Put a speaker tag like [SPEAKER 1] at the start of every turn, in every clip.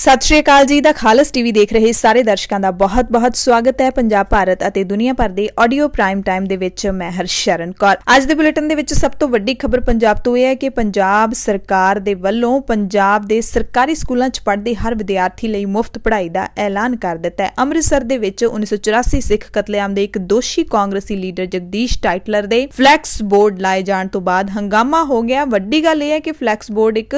[SPEAKER 1] ਸਤਿ ਸ਼੍ਰੀ ਅਕਾਲ ਜੀ ਦਾ ਖਾਲਸ ਟੀਵੀ ਦੇਖ ਰਹੇ ਸਾਰੇ ਦਰਸ਼ਕਾਂ ਦਾ ਬਹੁਤ-ਬਹੁਤ ਸਵਾਗਤ ਹੈ ਪੰਜਾਬ ਭਾਰਤ ਅਤੇ ਦੁਨੀਆ ਭਰ ਦੇ ਆਡੀਓ ਪ੍ਰਾਈਮ ਟਾਈਮ ਦੇ ਵਿੱਚ ਮੈਂ ਹਰਸ਼ਰਨ ਕੌਰ ਅੱਜ ਦੇ ਬੁਲੇਟਿਨ ਦੇ ਵਿੱਚ ਸਭ ਤੋਂ ਵੱਡੀ ਖਬਰ ਪੰਜਾਬ ਤੋਂ ਇਹ ਹੈ ਕਿ ਪੰਜਾਬ ਸਰਕਾਰ ਦੇ ਵੱਲੋਂ ਪੰਜਾਬ ਦੇ ਸਰਕਾਰੀ ਸਕੂਲਾਂ 'ਚ ਪੜ੍ਹਦੇ ਹਰ ਵਿਦਿਆਰਥੀ ਲਈ ਮੁਫਤ ਪੜ੍ਹਾਈ ਦਾ ਐਲਾਨ ਕਰ ਦਿੱਤਾ ਹੈ ਅੰਮ੍ਰਿਤਸਰ ਦੇ ਵਿੱਚ 1984 ਸਿੱਖ ਕਤਲੇਆਮ ਦੇ ਇੱਕ ਦੋਸ਼ੀ ਕਾਂਗਰਸੀ ਲੀਡਰ ਜਗਦੀਸ਼ ਟਾਈਟਲਰ ਦੇ ਫਲੈਕਸ ਬੋਰਡ ਲਾਏ ਜਾਣ ਤੋਂ ਬਾਅਦ ਹੰਗਾਮਾ ਹੋ ਗਿਆ ਵੱਡੀ ਗੱਲ ਇਹ ਹੈ ਕਿ ਫਲੈਕਸ ਬੋਰਡ ਇੱਕ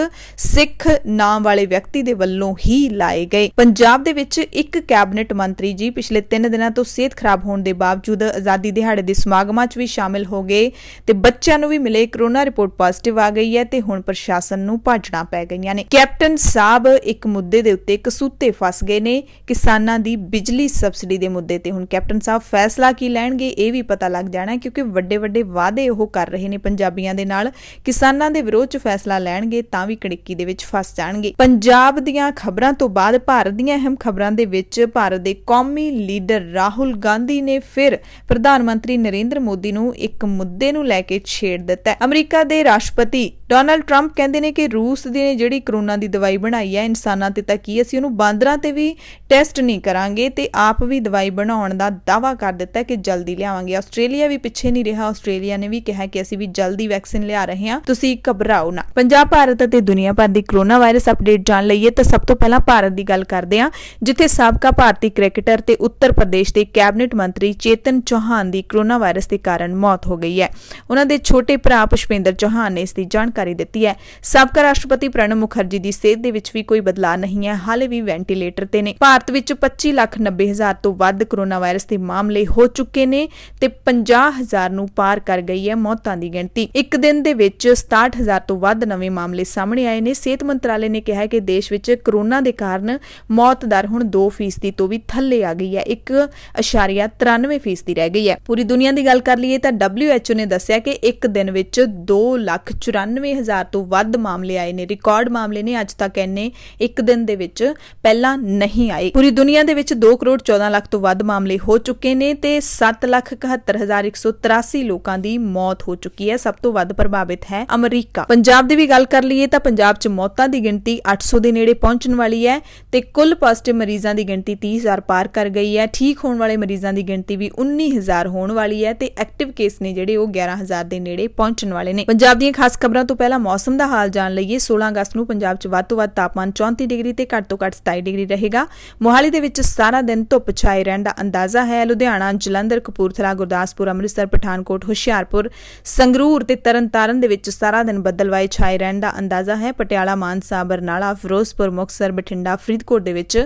[SPEAKER 1] ਸਿੱਖ ਨਾਮ ਵਾਲੇ ਵਿਅਕਤੀ ਦੇ ਵੱਲੋਂ ਹੀ ਲਾਏ ਗਏ ਪੰਜਾਬ ਦੇ ਵਿੱਚ ਇੱਕ ਕੈਬਨਿਟ ਮੰਤਰੀ ਜੀ ਪਿਛਲੇ 3 ਦਿਨਾਂ ਤੋਂ ਸਿਹਤ ਖਰਾਬ ਹੋਣ ਦੇ ਬਾਵਜੂਦ ਆਜ਼ਾਦੀ ਦਿਹਾੜੇ ਦੇ ਸਮਾਗਮਾਂ 'ਚ ਵੀ ਸ਼ਾਮਿਲ ਹੋ ਗਏ ਤੇ ਬੱਚਿਆਂ ਨੂੰ ਵੀ ਮਿਲੇ ਕਰੋਨਾ ਰਿਪੋਰਟ ਪੋਜ਼ਿਟਿਵ ਆ ਗਈ ਹੈ ਤੇ ਹੁਣ ਪ੍ਰਸ਼ਾਸਨ ਨੂੰ ਭਾਜਣਾ ਪੈ ਗਈਆਂ ਨੇ ਕੈਪਟਨ ਸਾਹਿਬ ਇੱਕ ਮੁੱਦੇ ਦੇ ਉੱਤੇ ਕਸੂਤੇ ਫਸ ਗਏ ਨੇ ਕਿਸਾਨਾਂ ਦੀ ਬਿਜਲੀ ਸਬਸਿਡੀ ਦੇ ਮੁੱਦੇ ਤੇ ਹੁਣ ਕੈਪਟਨ ਸਾਹਿਬ ਫੈਸਲਾ ਕੀ ਲੈਣਗੇ ਇਹ ਵੀ ਪਤਾ ਲੱਗ ਜਾਣਾ ਕਿਉਂਕਿ ਵੱਡੇ ਵੱਡੇ ਵਾਅਦੇ ਉਹ ਕਰ ਰਹੇ ਨੇ ਪੰਜਾਬੀਆਂ ਦੇ ਨਾਲ ਕਿਸਾਨਾਂ ਦੇ ਵਿਰੋਧ 'ਚ ਫੈਸਲਾ ਲੈਣਗੇ ਤਾਂ ਵੀ ਕੜਿੱਕੀ ਦੇ ਵਿੱਚ ਫਸ ਜਾਣਗੇ ਪੰਜਾਬ ਦੀਆਂ ਖਬਰਾਂ ਖਬਰਾਂ ਤੋਂ ਬਾਅਦ ਭਾਰਤ ਦੀਆਂ ਅਹਿਮ ਖਬਰਾਂ ਦੇ ਵਿੱਚ ਭਾਰਤ ਦੇ ਕੌਮੀ ਲੀਡਰ ਰਾਹੁਲ ਗਾਂਧੀ ਨੇ ਫਿਰ ਪ੍ਰਧਾਨ ਮੰਤਰੀ ਨਰਿੰਦਰ ਮੋਦੀ ਨੂੰ ਇੱਕ ਮੁੱਦੇ ਨੂੰ ਲੈ ਕੇ ਛੇੜ ਦਿੱਤਾ ਹੈ ਅਮਰੀਕਾ ਦੇ ਰਾਸ਼ਟਰਪਤੀ ਡੋਨਲਡ ਟਰੰਪ ਕਹਿੰਦੇ ਨੇ ਕਿ ਰੂਸ ਦੇ ਜਿਹੜੀ ਕਰੋਨਾ ਦੀ ਦਵਾਈ ਬਣਾਈ ਹੈ ਇਨਸਾਨਾਂ ਤੇ ਤਾਂ ਕੀ ਅਸੀਂ ਉਹਨੂੰ ਬਾਂਦਰਾਂ ਤੇ ਵੀ ਟੈਸਟ ਨਹੀਂ ਕਰਾਂਗੇ ਤੇ ਆਪ ਵੀ ਦਵਾਈ ਬਣਾਉਣ ਦਾ ਦਾਵਾ ਕਰ ਦਿੱਤਾ ਕਿ ਜਲਦੀ ਲਿਆਵਾਂਗੇ ਆਸਟ੍ਰੇਲੀਆ ਵੀ ਪਿੱਛੇ ਨਹੀਂ ਰਿਹਾ ਆਸਟ੍ਰੇਲੀਆ ਨੇ ਵੀ ਕਿਹਾ ਕਿ ਅਸੀਂ ਵੀ ਜਲਦੀ ਵੈਕਸੀਨ ਲਿਆ ਰਹੇ ਹਾਂ ਤੁਸੀਂ ਘਬਰਾਓ ਨਾ ਪੰਜਾਬ ਭਾਰਤ ਅਤੇ ਦੁਨੀਆ ਭਰ ਦੀ ਕਰੋਨਾ ਵਾਇਰਸ ਅਪਡੇਟ ਜਾਣ ਲਈਏ ਤਾਂ ਸਭ ਤੋਂ ਪਹਿਲਾਂ ਭਾਰਤ ਦੀ ਗੱਲ ਕਰਦੇ ਹਾਂ ਜਿੱਥੇ ਸਾਬਕਾ ਭਾਰਤੀ ਕ੍ਰਿਕਟਰ ਤੇ ਉੱਤਰ ਪ੍ਰਦੇਸ਼ ਦੇ ਕੈਬਨਿਟ ਮੰਤਰੀ ਚੇਤਨ ਚੌਹਾਨ ਦੀ ਕਰੋਨਾ ਵਾਇਰਸ ਦੇ ਕਾਰਨ ਮੌਤ ਹੋ ਗਈ ਹੈ ਉਹਨਾਂ ਦੇ ਛੋਟੇ ਭਰਾ ਪੁਸ਼ਪਿੰਦਰ ਚੌਹਾਨ ਨੇ ਇਸ ਦੀ ਜਾਣਕਾਰੀ ਜਾਣਕਾਰੀ ਦਿੱਤੀ ਹੈ ਸਾਬਕਾ ਰਾਸ਼ਟਰਪਤੀ ਪ੍ਰਣਬ ਮੁਖਰਜੀ ਦੀ ਸਿਹਤ ਦੇ ਵਿੱਚ ਵੀ ਕੋਈ ਬਦਲਾਅ ਨਹੀਂ ਹੈ ਹਾਲੇ ਵੀ ਵੈਂਟੀਲੇਟਰ ਤੇ ਨੇ ਭਾਰਤ ਵਿੱਚ 25 ਲੱਖ 90 ਹਜ਼ਾਰ ਤੋਂ ਵੱਧ ਕੋਰੋਨਾ ਵਾਇਰਸ ਦੇ ਮਾਮਲੇ ਹੋ ਚੁੱਕੇ ਨੇ ਤੇ 50 ਹਜ਼ਾਰ ਨੂੰ ਪਾਰ ਕਰ ਗਈ ਹੈ ਮੌਤਾਂ ਦੀ ਗਿਣਤੀ ਇੱਕ ਦਿਨ ਦੇ ਵਿੱਚ 67 ਹਜ਼ਾਰ ਤੋਂ ਵੱਧ ਨਵੇਂ ਮਾਮਲੇ ਸਾਹਮਣੇ ਆਏ ਨੇ ਸਿਹਤ ਮੰਤਰਾਲੇ ਨੇ ਕਿਹਾ ਹੈ ਕਿ ਦੇਸ਼ ਵਿੱਚ ਕੋਰੋਨਾ ਦੇ ਕਾਰਨ ਮੌਤ ਦਰ ਹੁਣ 2% ਤੋਂ ਵੀ ਥੱਲੇ ਆ ਗਈ ਹੈ 1.93% ਰਹਿ ਗਈ ਹੈ ਪੂਰੀ ਦੁਨੀਆ ਦੀ ਗੱਲ ਕਰ ਲਈਏ ਤਾਂ WHO ਨੇ ਦੱਸਿਆ ਕਿ ਇੱਕ ਦਿਨ ਵਿੱਚ 2 ਲੱਖ 94 96000 ਤੋਂ ਵੱਧ ਮਾਮਲੇ ਆਏ ਨੇ ਰਿਕਾਰਡ ਮਾਮਲੇ ਨੇ ਅੱਜ ਤੱਕ ਇੰਨੇ ਇੱਕ ਦਿਨ ਦੇ ਵਿੱਚ ਪਹਿਲਾਂ ਨਹੀਂ ਆਏ ਪੂਰੀ ਦੁਨੀਆ ਦੇ ਵਿੱਚ 2 ਕਰੋੜ 14 ਲੱਖ ਤੋਂ ਵੱਧ ਮਾਮਲੇ ਹੋ ਚੁੱਕੇ ਨੇ ਤੇ 771183 ਲੋਕਾਂ ਦੀ ਮੌਤ ਹੋ ਚੁੱਕੀ ਹੈ ਸਭ ਤੋਂ ਵੱਧ ਪ੍ਰਭਾਵਿਤ ਹੈ ਅਮਰੀਕਾ ਪੰਜਾਬ ਦੀ ਵੀ ਗੱਲ ਕਰ ਲਈਏ ਤਾਂ ਪੰਜਾਬ 'ਚ ਮੌਤਾਂ ਦੀ ਗਿਣਤੀ 800 ਦੇ ਨੇੜੇ ਪਹੁੰਚਣ ਵਾਲੀ ਹੈ ਤੇ ਕੁੱਲ ਪੋਜ਼ਿਟਿਵ ਮਰੀਜ਼ਾਂ ਦੀ ਗਿਣਤੀ 30000 ਪਾਰ ਕਰ ਗਈ ਹੈ ਠੀਕ ਹੋਣ ਵਾਲੇ ਮਰੀਜ਼ਾਂ ਦੀ ਗਿਣਤੀ ਵੀ 19000 ਹੋਣ ਵਾਲੀ ਹੈ ਤੇ ਐਕਟਿਵ ਕੇਸ ਨੇ ਜਿਹੜੇ ਉਹ 11000 ਦੇ ਨੇੜੇ ਪਹੁੰਚਣ ਵਾਲੇ ਨੇ ਪੰਜਾਬ ਦੀਆਂ ਖਾਸ ਖਬਰਾਂ ਤੋਂ ਪਹਿਲਾਂ ਮੌਸਮ ਦਾ ਹਾਲ ਜਾਣ ਲਈਏ 16 ਅਗਸਤ ਨੂੰ ਪੰਜਾਬ 'ਚ ਵੱਧ ਤੋਂ ਵੱਧ ਤਾਪਮਾਨ 34 ਡਿਗਰੀ ਤੇ ਘੱਟ ਤੋਂ ਘੱਟ 27 ਡਿਗਰੀ ਰਹੇਗਾ ਮੋਹਾਲੀ ਦੇ ਵਿੱਚ ਸਾਰਾ ਦਿਨ ਧੁੱਪ ਛਾਏ ਰਹਿਣ ਦਾ ਅੰਦਾਜ਼ਾ ਹੈ ਲੁਧਿਆਣਾ ਜਲੰਧਰ ਕਪੂਰਥਲਾ ਗੁਰਦਾਸਪੁਰ ਅੰਮ੍ਰਿਤਸਰ ਪਠਾਨਕੋਟ ਹੁਸ਼ਿਆਰਪੁਰ ਸੰਗਰੂਰ ਤੇ ਤਰਨਤਾਰਨ ਦੇ ਵਿੱਚ ਸਾਰਾ ਦਿਨ ਬੱਦਲਵਾਏ ਛਾਏ ਰਹਿਣ ਦਾ ਅੰਦਾਜ਼ਾ ਹੈ ਪਟਿਆਲਾ ਮਾਨਸਾ ਬਰਨਾਲਾ ਫਿਰੋਜ਼ਪੁਰ ਮੁਕਸਰ ਬਠਿੰਡਾ ਫਰੀਦਕੋਟ ਦੇ ਵਿੱਚ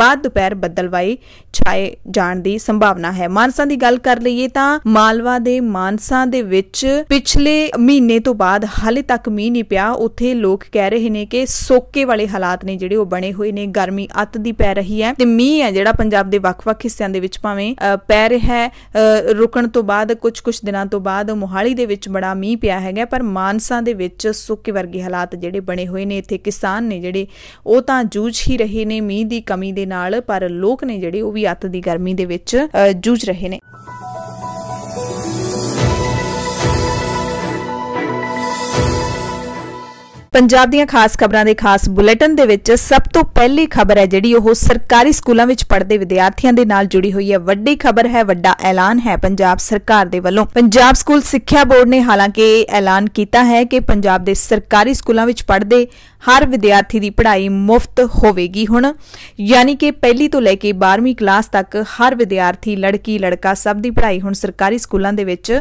[SPEAKER 1] ਬਾਅਦ ਦੁਪਹਿਰ ਬੱਦਲਵਾਏ ਛਾਏ ਜਾਣ ਦੀ ਸੰਭਾਵਨਾ ਹੈ ਮਾਨਸਾ ਦੀ ਗੱਲ ਕਰ ਲਈਏ ਤਾਂ ਮਾਲਵਾ ਦੇ ਮਾਨਸਾ ਦੇ ਵਿੱਚ ਪਿਛਲੇ ਮਹੀਨੇ ਤੋਂ ਬਾਅਦ ਹਾਲੇ ਤੱਕ ਮੀਂਹ ਨਹੀਂ ਪਿਆ ਉੱਥੇ ਲੋਕ ਕਹਿ ਰਹੇ ਨੇ ਕਿ ਸੋਕੇ ਵਾਲੇ ਹਾਲਾਤ ਨੇ ਜਿਹੜੇ ਉਹ ਬਣੇ ਹੋਏ ਨੇ ਗਰਮੀ ਅੱਤ ਦੀ ਪੈ ਰਹੀ ਹੈ ਤੇ ਮੀਂਹ ਹੈ ਜਿਹੜਾ ਪੰਜਾਬ ਦੇ ਵੱਖ-ਵੱਖ ਹਿੱਸਿਆਂ ਦੇ ਵਿੱਚ ਭਾਵੇਂ ਪੈ ਰਿਹਾ ਹੈ ਰੁਕਣ ਤੋਂ ਬਾਅਦ ਕੁਝ-ਕੁਝ ਦਿਨਾਂ ਤੋਂ ਬਾਅਦ ਮੋਹਾਲੀ ਦੇ ਵਿੱਚ ਬੜਾ ਮੀਂਹ ਪਿਆ ਹੈਗਾ ਪਰ ਮਾਨਸਾ ਦੇ ਵਿੱਚ ਸੋਕੇ ਵਰਗੇ ਹਾਲਾਤ ਜਿਹੜੇ ਬਣੇ ਹੋਏ ਨੇ ਇੱਥੇ ਕਿਸਾਨ ਨੇ ਜਿਹੜੇ ਉਹ ਤਾਂ ਜੂਝ ਹੀ ਰਹੇ ਨੇ ਮੀਂਹ ਦੀ ਕਮੀ ਦੇ ਨਾਲ ਪਰ ਲੋਕ ਨੇ ਜਿਹੜੇ ਉਹ ਵੀ ਅੱਤ ਦੀ ਗਰਮੀ ਦੇ ਵਿੱਚ ਜੂਝ ਰਹੇ ਨੇ ਪੰਜਾਬ ਦੀਆਂ ਖਾਸ ਖਬਰਾਂ ਦੇ ਖਾਸ ਬੁਲੇਟਿਨ ਦੇ ਵਿੱਚ ਸਭ ਤੋਂ ਪਹਿਲੀ ਖਬਰ ਹੈ ਜਿਹੜੀ ਉਹ ਸਰਕਾਰੀ ਸਕੂਲਾਂ ਵਿੱਚ ਪੜ੍ਹਦੇ ਵਿਦਿਆਰਥੀਆਂ ਦੇ ਨਾਲ ਜੁੜੀ ਹੋਈ ਹੈ ਵੱਡੀ ਖਬਰ ਹੈ ਵੱਡਾ ਐਲਾਨ ਹੈ ਪੰਜਾਬ ਸਰਕਾਰ ਦੇ ਵੱਲੋਂ ਪੰਜਾਬ ਸਕੂਲ ਸਿੱਖਿਆ ਬੋਰਡ ਨੇ ਹਾਲਾਂਕਿ ਐਲਾਨ ਕੀਤਾ ਹੈ ਕਿ ਪੰਜਾਬ ਦੇ ਸਰਕਾਰੀ ਸਕੂਲਾਂ ਵਿੱਚ ਪੜ੍ਹਦੇ ਹਰ ਵਿਦਿਆਰਥੀ ਦੀ ਪੜ੍ਹਾਈ ਮੁਫਤ ਹੋਵੇਗੀ ਹੁਣ ਯਾਨੀ ਕਿ ਪਹਿਲੀ ਤੋਂ ਲੈ ਕੇ 12ਵੀਂ ਕਲਾਸ ਤੱਕ ਹਰ ਵਿਦਿਆਰਥੀ ਲੜਕੀ ਲੜਕਾ ਸਭ ਦੀ ਪੜ੍ਹਾਈ ਹੁਣ ਸਰਕਾਰੀ ਸਕੂਲਾਂ ਦੇ ਵਿੱਚ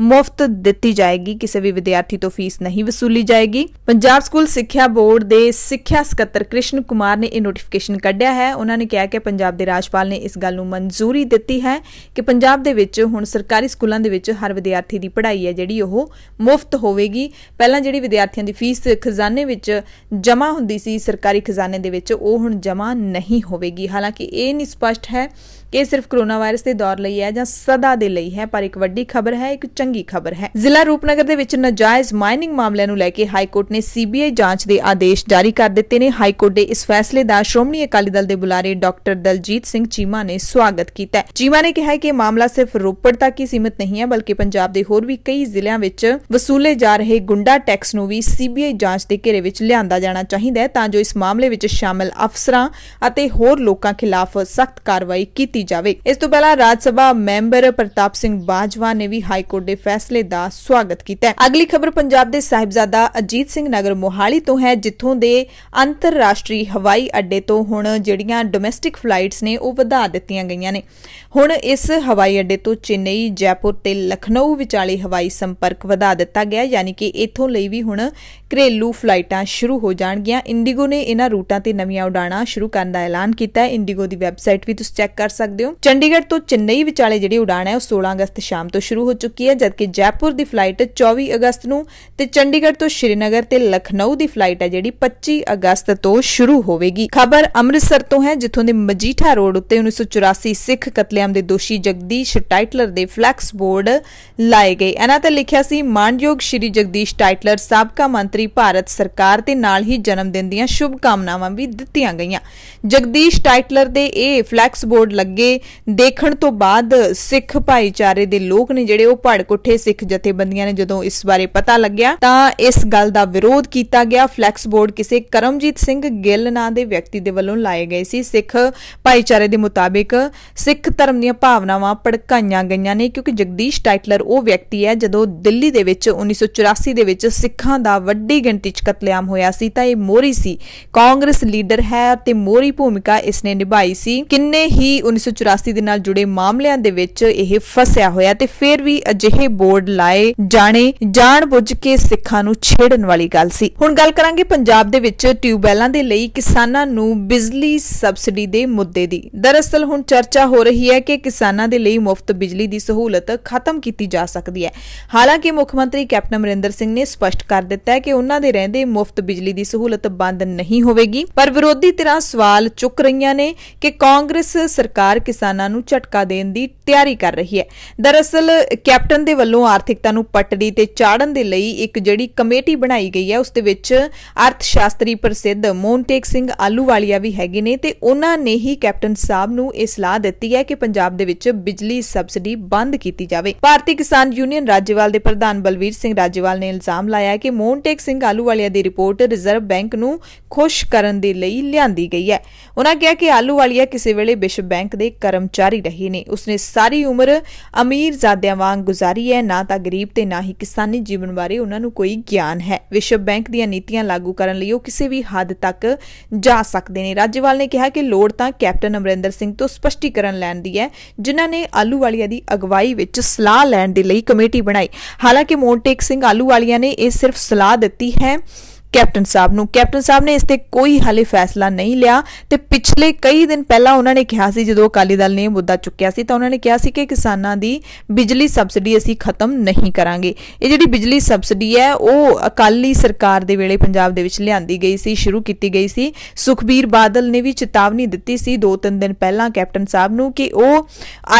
[SPEAKER 1] ਮੁਫਤ ਦਿੱਤੀ ਜਾਏਗੀ ਕਿਸੇ ਵੀ ਵਿਦਿਆਰਥੀ ਤੋਂ ਫੀਸ ਨਹੀਂ ਵਸੂਲੀ ਜਾਏਗੀ ਪੰਜਾਬ ਸਕੂਲ ਸਿੱਖਿਆ ਬੋਰਡ ਦੇ ਸਿੱਖਿਆ ਸਕੱਤਰ ਕ੍ਰਿਸ਼ਨ ਕੁਮਾਰ ਨੇ ਇਹ ਨੋਟੀਫਿਕੇਸ਼ਨ ਕੱਢਿਆ ਹੈ ਉਹਨਾਂ ਨੇ ਕਿਹਾ ਕਿ ਪੰਜਾਬ ਦੇ ਰਾਜਪਾਲ ਨੇ ਇਸ ਗੱਲ ਨੂੰ ਮਨਜ਼ੂਰੀ ਦਿੱਤੀ ਹੈ ਕਿ ਪੰਜਾਬ ਦੇ ਵਿੱਚ ਹੁਣ ਸਰਕਾਰੀ ਸਕੂਲਾਂ ਦੇ ਵਿੱਚ ਹਰ ਵਿਦਿਆਰਥੀ ਦੀ ਪੜ੍ਹਾਈ ਹੈ ਜਿਹੜੀ ਉਹ ਮੁਫਤ ਹੋਵੇਗੀ ਪਹਿਲਾਂ ਜਿਹੜੀ ਵਿਦਿਆਰਥੀਆਂ ਦੀ ਫੀਸ ਖਜ਼ਾਨੇ ਵਿੱਚ ਜਮ੍ਹਾਂ ਹੁੰਦੀ ਸੀ ਸਰਕਾਰੀ ਖਜ਼ਾਨੇ ਦੇ ਵਿੱਚ ਉਹ ਹੁਣ ਜਮ੍ਹਾਂ ਨਹੀਂ ਹੋਵੇਗੀ ਹਾਲਾਂਕਿ ਇਹ ਨਹੀਂ ਸਪਸ਼ਟ ਹੈ ਕਿ ਸਿਰਫ ਕਰੋਨਾ ਵਾਇਰਸ ਦੇ ਦੌਰ ਲਈ ਹੈ ਜਾਂ ਸਦਾ ਦੇ ਲਈ ਹੈ ਪਰ ਇੱਕ ਵੱਡੀ ਖਬਰ ਹੈ ਇੱਕ ਚੰਗੀ ਖਬਰ ਹੈ ਜ਼ਿਲ੍ਹਾ ਰੂਪਨਗਰ ਦੇ ਵਿੱਚ ਨਜਾਇਜ਼ ਮਾਈਨਿੰਗ ਮਾਮਲਿਆਂ ਨੂੰ ਲੈ ਕੇ ਹਾਈ ਕੋਰਟ ਨੇ ਸੀਬੀਆਈ ਜਾਂਚ ਦੇ ਆਦੇਸ਼ ਜਾਰੀ ਕਰ ਦਿੱਤੇ ਨੇ ਹਾਈ ਕੋਰਟ ਦੇ ਇਸ ਫੈਸਲੇ ਦਾ ਸ਼੍ਰੋਮਣੀ ਅਕਾਲੀ ਦਲ ਦੇ ਬੁਲਾਰੇ ਡਾਕਟਰ ਦਲਜੀਤ ਸਿੰਘ ਚੀਮਾ ਨੇ ਸਵਾਗਤ ਕੀਤਾ ਚੀਮਾ ਨੇ ਕਿਹਾ ਕਿ ਮਾਮਲਾ ਸਿਰਫ ਰੋਪੜ ਤੱਕ ਹੀ ਸੀਮਿਤ ਨਹੀਂ ਹੈ ਬਲਕਿ ਪੰਜਾਬ ਦੇ ਹੋਰ ਵੀ ਕਈ ਜ਼ਿਲ੍ਹਿਆਂ ਵਿੱਚ ਵਸੂਲੇ ਜਾ ਰਹੇ ਗੁੰਡਾ ਟੈਕਸ ਨੂੰ ਵੀ ਸੀਬੀਆਈ ਜਾਂਚ ਦੇ ਘੇਰੇ ਵਿੱਚ ਲਿਆਂਦਾ ਕੀਤਾ ਜਾਣਾ ਚਾਹੀਦਾ ਹੈ ਤਾਂ ਜੋ ਇਸ ਮਾਮਲੇ ਵਿੱਚ ਸ਼ਾਮਲ ਅਫਸਰਾਂ ਅਤੇ ਹੋਰ ਲੋਕਾਂ ਖਿਲਾਫ ਸਖਤ ਕਾਰਵਾਈ ਕੀਤੀ ਜਾਵੇ ਇਸ ਤੋਂ ਪਹਿਲਾਂ ਰਾਜ ਸਭਾ ਮੈਂਬਰ ਪ੍ਰਤਾਪ ਸਿੰਘ ਬਾਜਵਾ ਨੇ ਵੀ ਹਾਈ ਕੋਰਟ ਦੇ ਫੈਸਲੇ ਦਾ ਸਵਾਗਤ ਕੀਤਾ ਅਗਲੀ ਖਬਰ ਪੰਜਾਬ ਦੇ ਸਾਹਿਬਜ਼ਾਦਾ ਅਜੀਤ ਸਿੰਘ ਨਗਰ ਮੋਹਾਲੀ ਤੋਂ ਹੈ ਜਿੱਥੋਂ ਦੇ ਅੰਤਰਰਾਸ਼ਟਰੀ ਹਵਾਈ ਅੱਡੇ ਤੋਂ ਹੁਣ ਜਿਹੜੀਆਂ ਡੋਮੈਸਟਿਕ ਫਲਾਈਟਸ ਨੇ ਉਹ ਵਧਾ ਦਿੱਤੀਆਂ ਗਈਆਂ ਨੇ ਹੁਣ ਇਸ ਹਵਾਈ ਅੱਡੇ ਤੋਂ ਚੇਨਈ ਜੈਪੁਰ ਤੇ ਲਖਨਊ ਵਿਚਾਲੇ ਹਵਾਈ ਸੰਪਰਕ ਵਧਾ ਦਿੱਤਾ ਗਿਆ ਯਾਨੀ ਕਿ ਇਥੋਂ ਲਈ ਵੀ ਹੁਣ ਘਰੇਲੂ ਫਲਾਈਟਾਂ ਸ਼ੁਰੂ ਹੋ ਜਾਣਗੀਆਂ ਇੰਡੀਗੋ ਨੇ ਇਹਨਾਂ ਰੂਟਾਂ ਤੇ ਨਵੀਆਂ ਉਡਾਣਾਂ ਸ਼ੁਰੂ ਕਰਨ ਦਾ ਐਲਾਨ ਕੀਤਾ ਹੈ ਇੰਡੀਗੋ ਦੀ ਵੈਬਸਾਈਟ ਵੀ ਤੁਸੀਂ ਚੈੱਕ ਕਰ ਸਕਦੇ ਹੋ ਚੰਡੀਗੜ੍ਹ ਤੋਂ ਚੇਨਈ ਵਿਚਾਲੇ ਜਿਹੜੀ ਉਡਾਣ ਹੈ ਉਹ 16 ਅਗਸਤ ਸ਼ਾਮ ਤੋਂ ਸ਼ੁਰੂ ਹੋ ਚੁੱਕੀ ਹੈ ਜਦਕਿ ਜੈਪੁਰ ਦੀ ਫਲਾਈਟ 24 ਅਗਸਤ ਨੂੰ ਤੇ ਚੰਡੀਗੜ੍ਹ ਤੋਂ ਸ਼੍ਰੀਨਗਰ ਤੇ ਲਖਨਊ ਦੀ ਫਲਾਈਟ ਹੈ ਜਿਹੜੀ 25 ਅਗਸਤ ਤੋਂ ਸ਼ੁਰੂ ਹੋਵੇਗੀ ਖਬਰ ਅੰਮ੍ਰਿਤਸਰ ਤੋਂ ਹੈ ਜਿੱਥੋਂ ਦੇ ਮਜੀਠਾ ਰੋਡ ਉੱਤੇ 1984 ਸਿੱਖ ਕਤਲੇਆਮ ਦੇ ਦੋਸ਼ੀ ਜਗਦੀਸ਼ ਟਾਈਟਲਰ ਦੇ ਫਲੈਕਸ ਬੋਰਡ ਲਾਏ ਗਏ ਇਹਨਾਂ ਤੇ ਲਿਖਿਆ ਸੀ ਮਾਨਯੋਗ ਸ਼੍ਰੀ ਜਗਦੀਸ਼ ਟਾਈਟਲਰ ਸਾਬਕਾ ਮੰਤਰੀ ਭਾਰਤ ਸਰਕਾਰ ਤੇ ਨਾਲ ਨਾਲ ਹੀ ਜਨਮ ਦਿਨ ਦੀਆਂ ਸ਼ੁਭ ਕਾਮਨਾਵਾਂ ਵੀ ਦਿੱਤੀਆਂ ਗਈਆਂ ਜਗਦੀਸ਼ ਟਾਈਟਲਰ ਦੇ ਇਹ ਫਲੈਕਸ ਬੋਰਡ ਲੱਗੇ ਦੇਖਣ ਤੋਂ ਬਾਅਦ ਸਿੱਖ ਭਾਈਚਾਰੇ ਦੇ ਲੋਕ ਨੇ ਜਿਹੜੇ ਉਹ ਉੱਠੇ ਸਿੱਖ ਜਥੇਬੰਦੀਆਂ ਨੇ ਜਦੋਂ ਇਸ ਬਾਰੇ ਪਤਾ ਲੱਗਿਆ ਤਾਂ ਇਸ ਗੱਲ ਦਾ ਵਿਰੋਧ ਕੀਤਾ ਗਿਆ ਫਲੈਕਸ ਬੋਰਡ ਕਿਸੇ ਕਰਮਜੀਤ ਸਿੰਘ ਗਿੱਲ ਨਾਂ ਦੇ ਵਿਅਕਤੀ ਦੇ ਵੱਲੋਂ ਲਾਏ ਗਏ ਸੀ ਸਿੱਖ ਭਾਈਚਾਰੇ ਦੇ ਮੁਤਾਬਿਕ ਸਿੱਖ ਧਰਮ ਦੀਆਂ ਭਾਵਨਾਵਾਂ ਭੜਕਾਈਆਂ ਗਈਆਂ ਨੇ ਕਿਉਂਕਿ ਜਗਦੀਸ਼ ਟਾਈਟਲਰ ਉਹ ਵਿਅਕਤੀ ਹੈ ਜਦੋਂ ਦਿੱਲੀ ਦੇ ਵਿੱਚ 1984 ਦੇ ਵਿੱਚ ਸਿੱਖਾਂ ਦਾ ਵੱਡੀ ਗਿਣਤੀ 'ਚ ਕਤਲੇਆਮ ਹੋਇਆ ਸੀ ਸੀ ਤਾਂ ਇਹ ਮੋਰੀ ਸੀ ਕਾਂਗਰਸ ਲੀਡਰ ਹੈ ਤੇ ਮੋਰੀ ਭੂਮਿਕਾ ਇਸਨੇ ਨਿਭਾਈ ਸੀ ਕਿੰਨੇ ਹੀ 1984 ਦੇ ਨਾਲ ਜੁੜੇ ਮਾਮਲਿਆਂ ਦੇ ਵਿੱਚ ਇਹ ਫਸਿਆ ਹੋਇਆ ਤੇ ਫਿਰ ਵੀ ਅਜਿਹੇ ਬੋਰਡ ਲਾਏ ਜਾਣੇ ਜਾਣਬੁੱਝ ਕੇ ਸਿੱਖਾਂ ਨੂੰ ਛੇੜਨ ਵਾਲੀ ਗੱਲ ਸੀ ਹੁਣ ਗੱਲ ਕਰਾਂਗੇ ਪੰਜਾਬ ਦੇ ਵਿੱਚ ਟਿਊਬਵੈਲਾਂ ਦੇ ਲਈ ਕਿਸਾਨਾਂ ਨੂੰ ਬਿਜਲੀ ਸਬਸਿਡੀ ਦੇ ਮੁੱਦੇ ਦੀ ਦਰਅਸਲ ਹੁਣ ਚਰਚਾ ਹੋ ਰਹੀ ਹੈ ਕਿ ਕਿਸਾਨਾਂ ਦੇ ਲਈ ਮੁਫਤ ਬਿਜਲੀ ਦੀ ਸਹੂਲਤ ਖਤਮ ਕੀਤੀ ਜਾ ਸਕਦੀ ਹੈ ਹਾਲਾਂਕਿ ਮੁੱਖ ਮੰਤਰੀ ਕੈਪਟਨ ਅਮਰਿੰਦਰ ਸਿੰਘ ਨੇ ਸਪਸ਼ਟ ਕਰ ਦਿੱਤਾ ਹੈ ਕਿ ਉਹਨਾਂ ਦੇ ਰਹਿੰਦੇ ਮੁਫਤ ਬਿਜਲੀ ਦੀ ਸਹੂਲਤ ਬੰਦ ਨਹੀਂ ਹੋਵੇਗੀ ਪਰ ਵਿਰੋਧੀ ਧਿਰਾਂ ਸਵਾਲ ਚੁੱਕ ਰਹੀਆਂ ਨੇ ਕਿ ਕਾਂਗਰਸ ਸਰਕਾਰ ਕਿਸਾਨਾਂ ਨੂੰ ਝਟਕਾ ਦੇਣ ਦੀ ਤਿਆਰੀ ਕਰ ਰਹੀ ਹੈ ਦਰਅਸਲ ਕੈਪਟਨ ਦੇ ਵੱਲੋਂ ਆਰਥਿਕਤਾ ਨੂੰ ਪਟੜੀ ਤੇ ਚਾੜਨ ਦੇ ਲਈ ਇੱਕ ਜਿਹੜੀ ਕਮੇਟੀ ਬਣਾਈ ਗਈ ਹੈ ਉਸ ਦੇ ਵਿੱਚ ਅਰਥ ਸ਼ਾਸਤਰੀ ਪ੍ਰਸਿੱਧ ਮੋਨਟੇਕ ਸਿੰਘ ਆਲੂਵਾਲੀਆ ਵੀ ਹੈਗੇ ਨੇ ਤੇ ਉਹਨਾਂ ਨੇ ਹੀ ਕੈਪਟਨ ਸਾਹਿਬ ਨੂੰ ਇਹ ਸਲਾਹ ਦਿੱਤੀ ਹੈ ਕਿ ਪੰਜਾਬ ਦੇ ਵਿੱਚ ਬਿਜਲੀ ਸਬਸਿਡੀ ਬੰਦ ਕੀਤੀ ਜਾਵੇ ਭਾਰਤੀ ਕਿਸਾਨ ਯੂਨੀਅਨ ਰਾਜੇਵਾਲ ਦੇ ਪ੍ਰਧਾਨ ਬਲਵੀਰ ਸਿੰਘ ਰਾਜੇਵਾਲ ਨੇ ਇਲਜ਼ਾਮ ਲਾਇਆ ਕਿ ਮੋਨਟੇਕ ਸਿੰਘ ਆਲੂਵਾਲੀਆ ਦੀ ਰਿਪੋਰਟ ਰਿਜ਼ਰਵ ਬੈਂਕ ਨੂੰ ਖੁਸ਼ ਕਰਨ ਦੇ ਲਈ ਲਿਆਂਦੀ ਗਈ ਹੈ ਉਹਨਾਂ ਕਿਹਾ ਕਿ ਆਲੂ ਵਾਲੀਆ ਕਿਸੇ ਵੇਲੇ ਵਿਸ਼ਵ ਬੈਂਕ ਦੇ ਕਰਮਚਾਰੀ ਰਹੇ ਨੇ ਉਸਨੇ ਸਾਰੀ ਉਮਰ ਅਮੀਰ ਜ਼ਾਦਿਆਂ ਵਾਂਗ ਗੁਜ਼ਾਰੀ ਹੈ ਨਾ ਤਾਂ ਗਰੀਬ ਤੇ ਨਾ ਹੀ ਕਿਸਾਨੀ ਜੀਵਨ ਬਾਰੇ ਉਹਨਾਂ ਨੂੰ ਕੋਈ ਗਿਆਨ ਹੈ ਵਿਸ਼ਵ ਬੈਂਕ ਦੀਆਂ ਨੀਤੀਆਂ ਲਾਗੂ ਕਰਨ ਲਈ ਉਹ ਕਿਸੇ ਵੀ ਹੱਦ ਤੱਕ ਜਾ ਸਕਦੇ ਨੇ ਰਾਜਵਾਲ ਨੇ ਕਿਹਾ ਕਿ ਲੋੜ ਤਾਂ ਕੈਪਟਨ ਅਮਰਿੰਦਰ ਸਿੰਘ ਤੋਂ ਸਪਸ਼ਟੀਕਰਨ ਲੈਣ ਦੀ ਹੈ ਜਿਨ੍ਹਾਂ ਨੇ ਆਲੂ ਵਾਲੀਆ ਦੀ ਅਗਵਾਈ ਵਿੱਚ ਸਲਾਹ ਲੈਣ ਦੇ ਲਈ ਕਮੇਟੀ ਬਣਾਈ ਹਾਲਾਂਕਿ ਮੋਨਟੇਕ ਸਿੰਘ ਆਲੂ ਵਾਲੀਆ ਨੇ ਇਹ ਸਿਰਫ ਸਲਾਹ ਦਿੱਤੀ ਹੈ ਕੈਪਟਨ ਸਾਹਿਬ ਨੂੰ ਕੈਪਟਨ ਸਾਹਿਬ ਨੇ ਇਸ ਤੇ ਕੋਈ ਹਾਲੇ ਫੈਸਲਾ ਨਹੀਂ ਲਿਆ ਤੇ ਪਿਛਲੇ ਕਈ ਦਿਨ ਪਹਿਲਾਂ ਉਹਨਾਂ ਨੇ ਕਿਹਾ ਸੀ ਜਦੋਂ ਅਕਾਲੀ ਦਲ ਨੇ ਇਹ ਮੁੱਦਾ ਚੁੱਕਿਆ ਸੀ ਤਾਂ ਉਹਨਾਂ ਨੇ ਕਿਹਾ ਸੀ ਕਿ ਕਿਸਾਨਾਂ ਦੀ ਬਿਜਲੀ ਸਬਸਿਡੀ ਅਸੀਂ ਖਤਮ ਨਹੀਂ ਕਰਾਂਗੇ ਇਹ ਜਿਹੜੀ ਬਿਜਲੀ ਸਬਸਿਡੀ ਹੈ ਉਹ ਅਕਾਲੀ ਸਰਕਾਰ ਦੇ ਵੇਲੇ ਪੰਜਾਬ ਦੇ ਵਿੱਚ ਲਿਆਂਦੀ ਗਈ ਸੀ ਸ਼ੁਰੂ ਕੀਤੀ ਗਈ ਸੀ ਸੁਖਬੀਰ ਬਾਦਲ ਨੇ ਵੀ ਚੇਤਾਵਨੀ ਦਿੱਤੀ ਸੀ 2-3 ਦਿਨ ਪਹਿਲਾਂ ਕੈਪਟਨ ਸਾਹਿਬ ਨੂੰ ਕਿ ਉਹ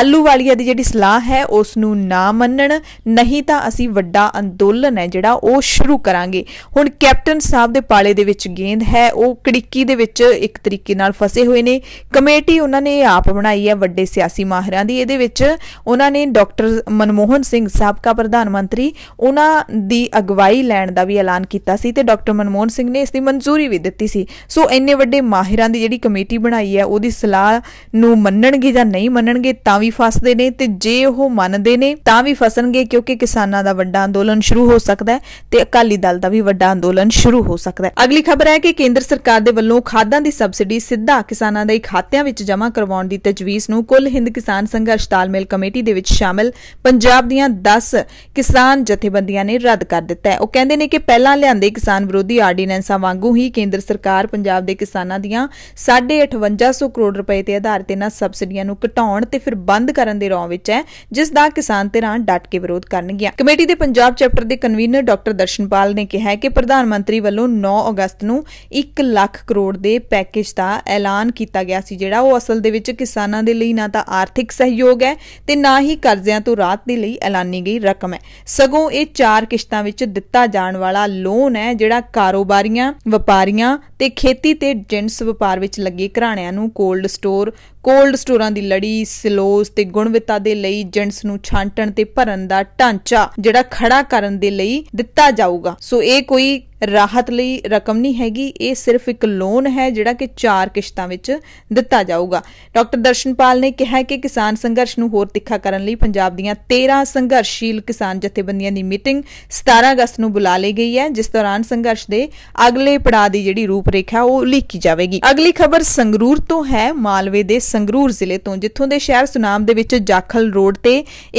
[SPEAKER 1] ਆਲੂ ਵਾਲੀਆ ਦੀ ਜਿਹੜੀ ਸਲਾਹ ਹੈ ਉਸ ਨੂੰ ਨਾ ਮੰਨਣ ਨਹੀਂ ਤਾਂ ਅਸੀਂ ਵੱਡਾ ਅੰਦੋਲਨ ਹੈ ਜਿਹੜਾ ਉਹ ਸ਼ੁਰੂ ਕਰਾਂਗੇ ਹੁਣ ਕੈਪਟਨ ਹਰਮੰਦ ਸਾਹਿਬ ਦੇ ਪਾਲੇ ਦੇ ਵਿੱਚ ਗੇਂਦ ਹੈ ਉਹ ਕੜਿੱਕੀ ਦੇ ਵਿੱਚ ਇੱਕ ਤਰੀਕੇ ਨਾਲ ਫਸੇ ਹੋਏ ਨੇ ਕਮੇਟੀ ਉਹਨਾਂ ਨੇ ਆਪ ਬਣਾਈ ਹੈ ਵੱਡੇ ਸਿਆਸੀ ਮਾਹਿਰਾਂ ਦੀ ਇਹਦੇ ਵਿੱਚ ਉਹਨਾਂ ਨੇ ਡਾਕਟਰ ਮਨਮੋਹਨ ਸਿੰਘ ਸਾਬਕਾ ਪ੍ਰਧਾਨ ਮੰਤਰੀ ਉਹਨਾਂ ਦੀ ਅਗਵਾਈ ਲੈਣ ਦਾ ਵੀ ਐਲਾਨ ਕੀਤਾ ਸੀ ਤੇ ਡਾਕਟਰ ਮਨਮੋਹਨ ਸਿੰਘ ਨੇ ਇਸ ਦੀ ਮਨਜ਼ੂਰੀ ਵੀ ਦਿੱਤੀ ਸੀ ਸੋ ਇੰਨੇ ਵੱਡੇ ਮਾਹਿਰਾਂ ਦੀ ਜਿਹੜੀ ਕਮੇਟੀ ਬਣਾਈ ਹੈ ਉਹਦੀ ਸਲਾਹ ਨੂੰ ਮੰਨਣਗੇ ਜਾਂ ਨਹੀਂ ਮੰਨਣਗੇ ਤਾਂ ਵੀ ਫਸਦੇ ਨੇ ਤੇ ਜੇ ਉਹ ਮੰਨਦੇ ਨੇ ਤਾਂ ਵੀ ਫਸਣਗੇ ਕਿਉਂਕਿ ਕਿਸਾਨਾਂ ਦਾ ਵੱਡਾ ਅੰਦੋਲਨ ਸ਼ੁਰੂ ਹੋ ਸਕਦਾ ਹੈ ਤੇ ਅਕਾਲੀ ਦਲ ਦਾ ਵੀ ਵੱਡਾ ਅੰਦੋਲਨ ਸ਼ੁਰੂ ਹੋ ਸਕਦਾ ਹੈ ਅਗਲੀ ਖਬਰ ਹੈ ਕਿ ਕੇਂਦਰ ਸਰਕਾਰ ਦੇ ਵੱਲੋਂ ਖਾਦਾਂ ਦੀ ਸਬਸਿਡੀ ਸਿੱਧਾ ਕਿਸਾਨਾਂ ਦੇ ਖਾਤਿਆਂ ਵਿੱਚ ਜਮ੍ਹਾਂ ਕਰਵਾਉਣ ਦੀ ਤਜਵੀਜ਼ ਨੂੰ ਕੁੱਲ ਹਿੰਦ ਕਿਸਾਨ ਸੰਘਰਸ਼ ਤਾਲਮੇਲ ਕਮੇਟੀ ਦੇ ਵਿੱਚ ਸ਼ਾਮਲ ਪੰਜਾਬ ਦੀਆਂ 10 ਕਿਸਾਨ ਜਥੇਬੰਦੀਆਂ ਨੇ ਰੱਦ ਕਰ ਦਿੱਤਾ ਹੈ ਉਹ ਕਹਿੰਦੇ ਨੇ ਕਿ ਪਹਿਲਾਂ ਲਿਆਂਦੇ ਕਿਸਾਨ ਵਿਰੋਧੀ ਆਰਡੀਨੈਂਸਾਂ ਵਾਂਗੂ ਹੀ ਕੇਂਦਰ ਸਰਕਾਰ ਪੰਜਾਬ ਦੇ ਕਿਸਾਨਾਂ ਦੀਆਂ 5800 ਕਰੋੜ ਰੁਪਏ ਤੇ ਆਧਾਰਿਤ ਇਹਨਾਂ ਸਬਸਿਡੀਆਂ ਨੂੰ ਘਟਾਉਣ ਤੇ ਫਿਰ ਬੰਦ ਕਰਨ ਦੇ ਰੌਂ ਵਿੱਚ ਹੈ ਜਿਸ ਦਾ ਕਿਸਾਨ ਧਿਰਾਂ ਡਟ ਕੇ ਵਿਰੋਧ ਕਰਨਗੇ ਕਮੇਟੀ ਦੇ ਪੰਜਾਬ ਚੈਪਟਰ ਦੇ ਕਨਵੀਨਰ ਡਾਕਟਰ ਦਰਸ਼ਨਪਾਲ ਨੇ ਕਿਹਾ ਕਿ ਪ੍ਰਧਾਨ ਮੰਤਰੀ ਮੰਤਰੀ ਵੱਲੋਂ 9 ਅਗਸਤ ਨੂੰ 1 ਲੱਖ ਕਰੋੜ ਦੇ ਪੈਕੇਜ ਦਾ ਐਲਾਨ ਕੀਤਾ ਗਿਆ ਸੀ ਜਿਹੜਾ ਉਹ ਅਸਲ ਦੇ ਵਿੱਚ ਕਿਸਾਨਾਂ ਦੇ ਲਈ ਨਾ ਤਾਂ ਆਰਥਿਕ ਸਹਿਯੋਗ ਹੈ ਤੇ ਨਾ ਹੀ ਕਰਜ਼ਿਆਂ ਤੋਂ ਰਾਹਤ ਦੇ ਲਈ ਐਲਾਨੀ ਗਈ ਰਕਮ ਹੈ ਸਗੋਂ ਇਹ ਚਾਰ ਕਿਸ਼ਤਾਂ ਵਿੱਚ ਦਿੱਤਾ ਜਾਣ ਵਾਲਾ ਲੋਨ ਹੈ ਜਿਹੜਾ ਕਾਰੋਬਾਰੀਆਂ ਵਪਾਰੀਆਂ ਤੇ ਖੇਤੀ ਤੇ ਜਿੰਸ ਵਪਾਰ ਵਿੱਚ ਲੱਗੇ ਘਰਾਣਿਆਂ ਨੂੰ ਕੋਲਡ ਸਟੋਰ ਕੋਲਡ ਸਟੋਰਾਂ ਦੀ ਲੜੀ ਸਲੋਸ ਤੇ ਗੁਣਵਿਤਾ ਦੇ ਲਈ ਏਜੰਟਸ ਨੂੰ ਛਾਂਟਣ ਤੇ ਭਰਨ ਦਾ ਢਾਂਚਾ ਜਿਹੜਾ ਖੜਾ ਕਰਨ ਦੇ ਲਈ ਦਿੱਤਾ ਜਾਊਗਾ ਸੋ ਇਹ ਕੋਈ ਰਾਹਤ ਲਈ ਰਕਮ ਨਹੀਂ ਹੈਗੀ ਇਹ ਸਿਰਫ ਇੱਕ ਲੋਨ ਹੈ ਜਿਹੜਾ ਕਿ ਚਾਰ ਕਿਸ਼ਤਾਂ ਵਿੱਚ ਦਿੱਤਾ ਜਾਊਗਾ ਡਾਕਟਰ ਦਰਸ਼ਨਪਾਲ ਨੇ ਕਿਹਾ ਕਿ ਕਿਸਾਨ ਸੰਘਰਸ਼ ਨੂੰ ਹੋਰ ਤਿੱਖਾ ਕਰਨ ਲਈ ਪੰਜਾਬ ਦੀਆਂ 13 ਸੰਘਰਸ਼ੀਲ ਕਿਸਾਨ ਜਥੇਬੰਦੀਆਂ ਦੀ ਮੀਟਿੰਗ 17 ਅਗਸਤ ਨੂੰ ਬੁਲਾ ਲਈ ਗਈ ਹੈ ਜਿਸ ਦੌਰਾਨ ਸੰਘਰਸ਼ ਦੇ ਅਗਲੇ ਪੜਾਅ ਦੀ ਜਿਹੜੀ ਰੂਪਰੇਖਾ ਉਹ ਲਿਖੀ ਜਾਵੇਗੀ ਅਗਲੀ ਖਬਰ ਸੰਗਰੂਰ ਤੋਂ ਹੈ ਮਾਲਵੇ ਦੇ ਸੰਗਰੂਰ ਜ਼ਿਲ੍ਹੇ ਤੋਂ ਜਿੱਥੋਂ ਦੇ ਸ਼ਹਿਰ ਸੁਨਾਮ ਦੇ ਵਿੱਚ ਜਾਖਲ ਰੋਡ ਤੇ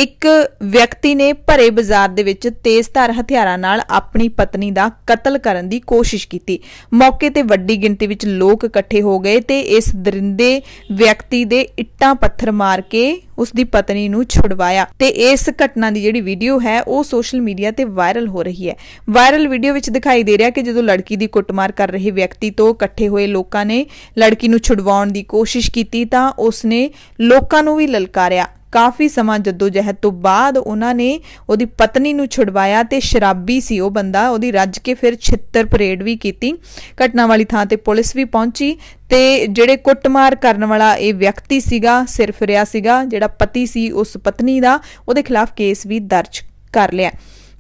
[SPEAKER 1] ਇੱਕ ਵਿਅਕਤੀ ਨੇ ਭਰੇ ਬਾਜ਼ਾਰ ਦੇ ਵਿੱਚ ਤੇਜ਼ਧਾਰ ਹਥਿਆਰਾਂ ਨਾਲ ਆਪਣੀ ਪਤਨੀ ਦਾ ਕਤਲ ਕਰਨ ਦੀ ਕੋਸ਼ਿਸ਼ ਕੀਤੀ ਮੌਕੇ ਤੇ ਵੱਡੀ ਗਿਣਤੀ ਵਿੱਚ ਲੋਕ ਇਕੱਠੇ ਹੋ ਗਏ ਤੇ ਇਸ ਦਰਿੰਦੇ ਵਿਅਕਤੀ ਦੇ ਇੱਟਾਂ ਪੱਥਰ ਮਾਰ ਕੇ ਉਸ ਦੀ ਪਤਨੀ ਨੂੰ ਛੁਡਵਾਇਆ ਤੇ ਇਸ ਘਟਨਾ ਦੀ ਜਿਹੜੀ ਵੀਡੀਓ ਹੈ ਉਹ ਸੋਸ਼ਲ ਮੀਡੀਆ ਤੇ ਵਾਇਰਲ ਹੋ ਰਹੀ ਹੈ ਵਾਇਰਲ ਵੀਡੀਓ ਵਿੱਚ ਦਿਖਾਈ ਦੇ ਰਿਹਾ ਕਿ ਜਦੋਂ ਲੜਕੀ ਦੀ ਕੁੱਟਮਾਰ ਕਰ ਰਹੇ ਵਿਅਕਤੀ ਤੋਂ ਇਕੱਠੇ ਹੋਏ ਲੋਕਾਂ ਨੇ ਲੜਕੀ ਨੂੰ ਛੁਡਵਾਉਣ ਦੀ ਕੋਸ਼ਿਸ਼ ਕੀਤੀ ਤਾਂ ਉਸ ਨੇ ਲੋਕਾਂ ਨੂੰ ਵੀ ਲਲਕਾਰਿਆ ਕਾਫੀ ਸਮਾਂ ਜਦੋਜਹਿਦ ਤੋਂ ਬਾਅਦ ਉਹਨਾਂ ਨੇ ਉਹਦੀ ਪਤਨੀ ਨੂੰ ਛੁਡਵਾਇਆ ਤੇ ਸ਼ਰਾਬੀ ਸੀ ਉਹ ਬੰਦਾ ਉਹਦੀ ਰੱਜ ਕੇ ਫਿਰ ਛਿੱਤਰ ਪਰੇਡ ਵੀ ਕੀਤੀ ਘਟਨਾ ਵਾਲੀ ਥਾਂ ਤੇ ਪੁਲਿਸ ਵੀ ਪਹੁੰਚੀ ਤੇ ਜਿਹੜੇ ਕੁੱਟਮਾਰ ਕਰਨ ਵਾਲਾ ਇਹ ਵਿਅਕਤੀ ਸੀਗਾ ਸਿਰਫ ਰਿਆ ਸੀਗਾ ਜਿਹੜਾ ਪਤੀ ਸੀ ਉਸ ਪਤਨੀ ਦਾ ਉਹਦੇ ਖਿਲਾਫ ਕੇਸ ਵੀ ਦਰਜ ਕਰ ਲਿਆ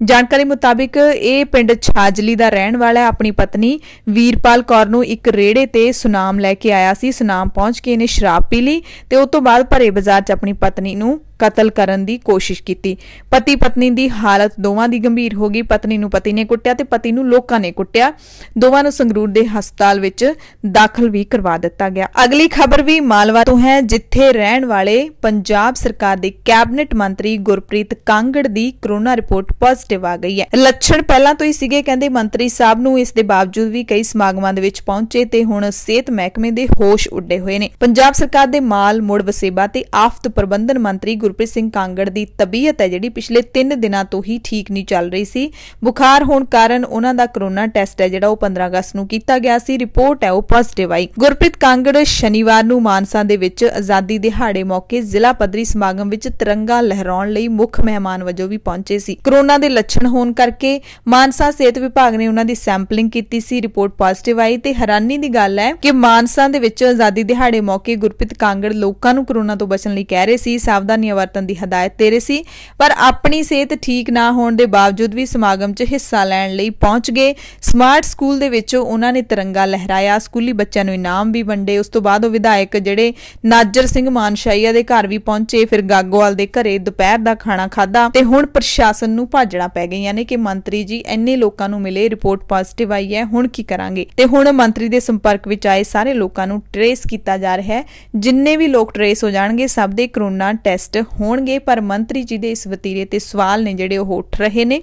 [SPEAKER 1] ਜਾਣਕਾਰੀ ਮੁਤਾਬਿਕ ਇਹ ਪਿੰਡ ਛਾਜਲੀ ਦਾ ਰਹਿਣ ਵਾਲਾ ਹੈ ਆਪਣੀ ਪਤਨੀ ਵੀਰਪਾਲ ਕੌਰ ਨੂੰ ਇੱਕ ਰੇੜੇ ਤੇ ਸੁਨਾਮ ਲੈ ਕੇ ਆਇਆ ਸੀ ਸੁਨਾਮ ਪਹੁੰਚ ਕੇ ਇਹਨੇ ਸ਼ਰਾਬ ਪੀ ਲਈ ਤੇ ਉਸ ਤੋਂ ਬਾਅਦ ਭਰੇ ਬਾਜ਼ਾਰ 'ਚ ਆਪਣੀ ਪਤਨੀ ਨੂੰ ਕਤਲ ਕਰਨ ਦੀ ਕੋਸ਼ਿਸ਼ ਕੀਤੀ ਪਤੀ ਪਤਨੀ ਦੀ ਹਾਲਤ ਦੋਵਾਂ ਦੀ ਗੰਭੀਰ ਹੋ ਗਈ ਪਤਨੀ ਨੂੰ ਪਤੀ ਨੇ ਕੁੱਟਿਆ ਤੇ ਪਤੀ ਨੂੰ ਲੋਕਾਂ ਨੇ ਕੁੱਟਿਆ ਦੋਵਾਂ ਨੂੰ ਸੰਗਰੂਰ ਦੇ ਹਸਪਤਾਲ ਵਿੱਚ ਦਾਖਲ ਵੀ ਕਰਵਾ ਦਿੱਤਾ ਗਿਆ ਅਗਲੀ ਖਬਰ ਵੀ ਮਾਲਵਾ ਤੋਂ ਹੈ ਜਿੱਥੇ ਰਹਿਣ ਵਾਲੇ ਪੰਜਾਬ ਸਰਕਾਰ ਦੇ ਕੈਬਨਿਟ ਮੰਤਰੀ ਗੁਰਪ੍ਰੀਤ ਕਾਂਗੜ ਦੀ ਕਰੋਨਾ ਰਿਪੋਰਟ ਪੋਜ਼ਿਟਿਵ ਆ ਗਈ ਹੈ ਲੱਛਣ ਪਹਿਲਾਂ ਤੋਂ ਹੀ ਸੀਗੇ ਕਹਿੰਦੇ ਮੰਤਰੀ ਸਾਹਿਬ ਨੂੰ ਇਸ ਦੇ ਬਾਵਜੂਦ ਵੀ ਕਈ ਸਮਾਗਮਾਂ ਦੇ ਵਿੱਚ ਪਹੁੰਚੇ ਤੇ ਹੁਣ ਸਿਹਤ ਮਹਿਕਮੇ ਦੇ ਹੋਸ਼ ਉੱਡੇ ਹੋਏ ਨੇ ਪੰਜਾਬ ਸਰਕਾਰ ਦੇ ਮਾਲ ਮੁੜ ਵਸੇਬਾ ਤੇ ਆਫਤ ਪ੍ਰਬੰਧਨ ਮੰਤਰੀ ਗੁਰਪ੍ਰੀਤ ਸਿੰਘ ਕਾਂਗੜ ਦੀ ਤਬੀਅਤ ਹੈ ਜਿਹੜੀ ਪਿਛਲੇ 3 ਦਿਨਾਂ ਤੋਂ ਹੀ ਠੀਕ ਨਹੀਂ ਚੱਲ ਰਹੀ ਸੀ ਬੁਖਾਰ ਹੋਣ ਕਾਰਨ ਉਹਨਾਂ ਦਾ ਕਰੋਨਾ ਟੈਸਟ ਹੈ ਜਿਹੜਾ ਉਹ 15 ਅਗਸਤ ਨੂੰ ਕੀਤਾ ਗਿਆ ਸੀ ਰਿਪੋਰਟ ਹੈ ਉਹ ਪੋਜ਼ਿਟਿਵ ਆਈ ਗੁਰਪ੍ਰੀਤ ਕਾਂਗੜ ਸ਼ਨੀਵਾਰ ਨੂੰ ਮਾਨਸਾ ਦੇ ਵਿੱਚ ਆਜ਼ਾਦੀ ਦਿਹਾੜੇ ਮੌਕੇ ਜ਼ਿਲ੍ਹਾ ਪੱਧਰੀ ਸਮਾਗਮ ਵਿੱਚ ਤਿਰੰਗਾ ਲਹਿਰਾਉਣ ਲਈ ਮੁੱਖ ਮਹਿਮਾਨ ਵਜੋਂ ਵੀ ਪਹੁੰਚੇ ਸੀ ਕਰੋਨਾ ਦੇ ਲੱਛਣ ਹੋਣ ਕਰਕੇ ਮਾਨਸਾ ਸਿਹਤ ਵਿਭਾਗ ਨੇ ਉਹਨਾਂ ਦੀ ਸੈਂਪਲਿੰਗ ਕੀਤੀ ਸੀ ਰਿਪੋਰਟ ਪੋਜ਼ਿਟਿਵ ਆਈ ਤੇ ਹੈਰਾਨੀ ਦੀ ਗੱਲ ਹੈ ਕਿ ਮਾਨਸਾ ਦੇ ਵਿੱਚ ਆਜ਼ਾਦੀ ਦਿਹਾੜੇ ਮੌਕੇ ਗੁਰਪ੍ਰੀਤ ਕਾਂਗੜ ਲੋਕਾਂ ਨੂੰ ਕਰੋਨਾ ਤੋਂ ਬਚਣ ਲਈ ਕਹਿ ਰਹੇ ਸੀ ਸਾਵਧਾਨੀ ਵਰਤਣ ਦੀ ਹਦਾਇਤ ਦੇ ਸੀ ਪਰ ਆਪਣੀ ਸਿਹਤ ਠੀਕ ਨਾ ਹੋਣ ਦੇ ਬਾਵਜੂਦ ਵੀ ਸਮਾਗਮ 'ਚ ਹਿੱਸਾ ਲੈਣ ਲਈ ਪਹੁੰਚ ਗਏ ਸਮਾਰਟ ਸਕੂਲ ਦੇ ਵਿੱਚੋਂ ਉਹਨਾਂ ਨੇ ਤਿਰੰਗਾ ਲਹਿਰਾਇਆ ਸਕੂਲੀ ਬੱਚਿਆਂ ਨੂੰ ਇਨਾਮ ਵੀ ਵੰਡੇ ਉਸ ਤੋਂ ਬਾਅਦ ਉਹ ਵਿਧਾਇਕ ਜਿਹੜੇ ਨਾਜਰ ਸਿੰਘ ਮਾਨਸ਼ਾਈਆ ਦੇ ਘਰ ਵੀ ਪਹੁੰਚੇ ਫਿਰ ਗਾਗੋਵਾਲ ਦੇ ਘਰੇ ਦੁਪਹਿਰ ਦਾ ਖਾਣਾ ਖਾਦਾ ਤੇ ਹੁਣ ਪ੍ਰਸ਼ਾਸਨ ਨੂੰ ਭਾਜਣਾ ਪੈ ਗਈਆਂ ਨੇ ਕਿ ਮੰਤਰੀ ਜੀ ਐਨੇ ਲੋਕਾਂ ਨੂੰ ਮਿਲੇ ਰਿਪੋਰਟ ਪੋਜ਼ਿਟਿਵ ਆਈ ਹੈ ਹੁਣ ਕੀ ਕਰਾਂਗੇ ਤੇ ਹੁਣ ਮੰਤਰੀ ਦੇ ਸੰਪਰਕ ਵਿੱਚ ਆਏ ਸਾਰੇ ਲੋਕਾਂ ਨੂੰ ਟ੍ਰੇਸ ਕੀਤਾ ਜਾ ਰਿਹਾ ਹੈ ਜਿੰਨੇ ਵੀ ਲੋਕ ਟ੍ਰੇਸ ਹੋ ਜਾਣਗੇ ਸਭ ਦੇ ਕਰੋਨਾ ਟੈਸਟ ਹੋਣਗੇ ਪਰ ਮੰਤਰੀ ਜੀ ਦੇ ਇਸ ਵਤੀਰੇ ਤੇ ਸਵਾਲ ਨੇ ਜਿਹੜੇ ਉਹ ਉੱਠ ਰਹੇ ਨੇ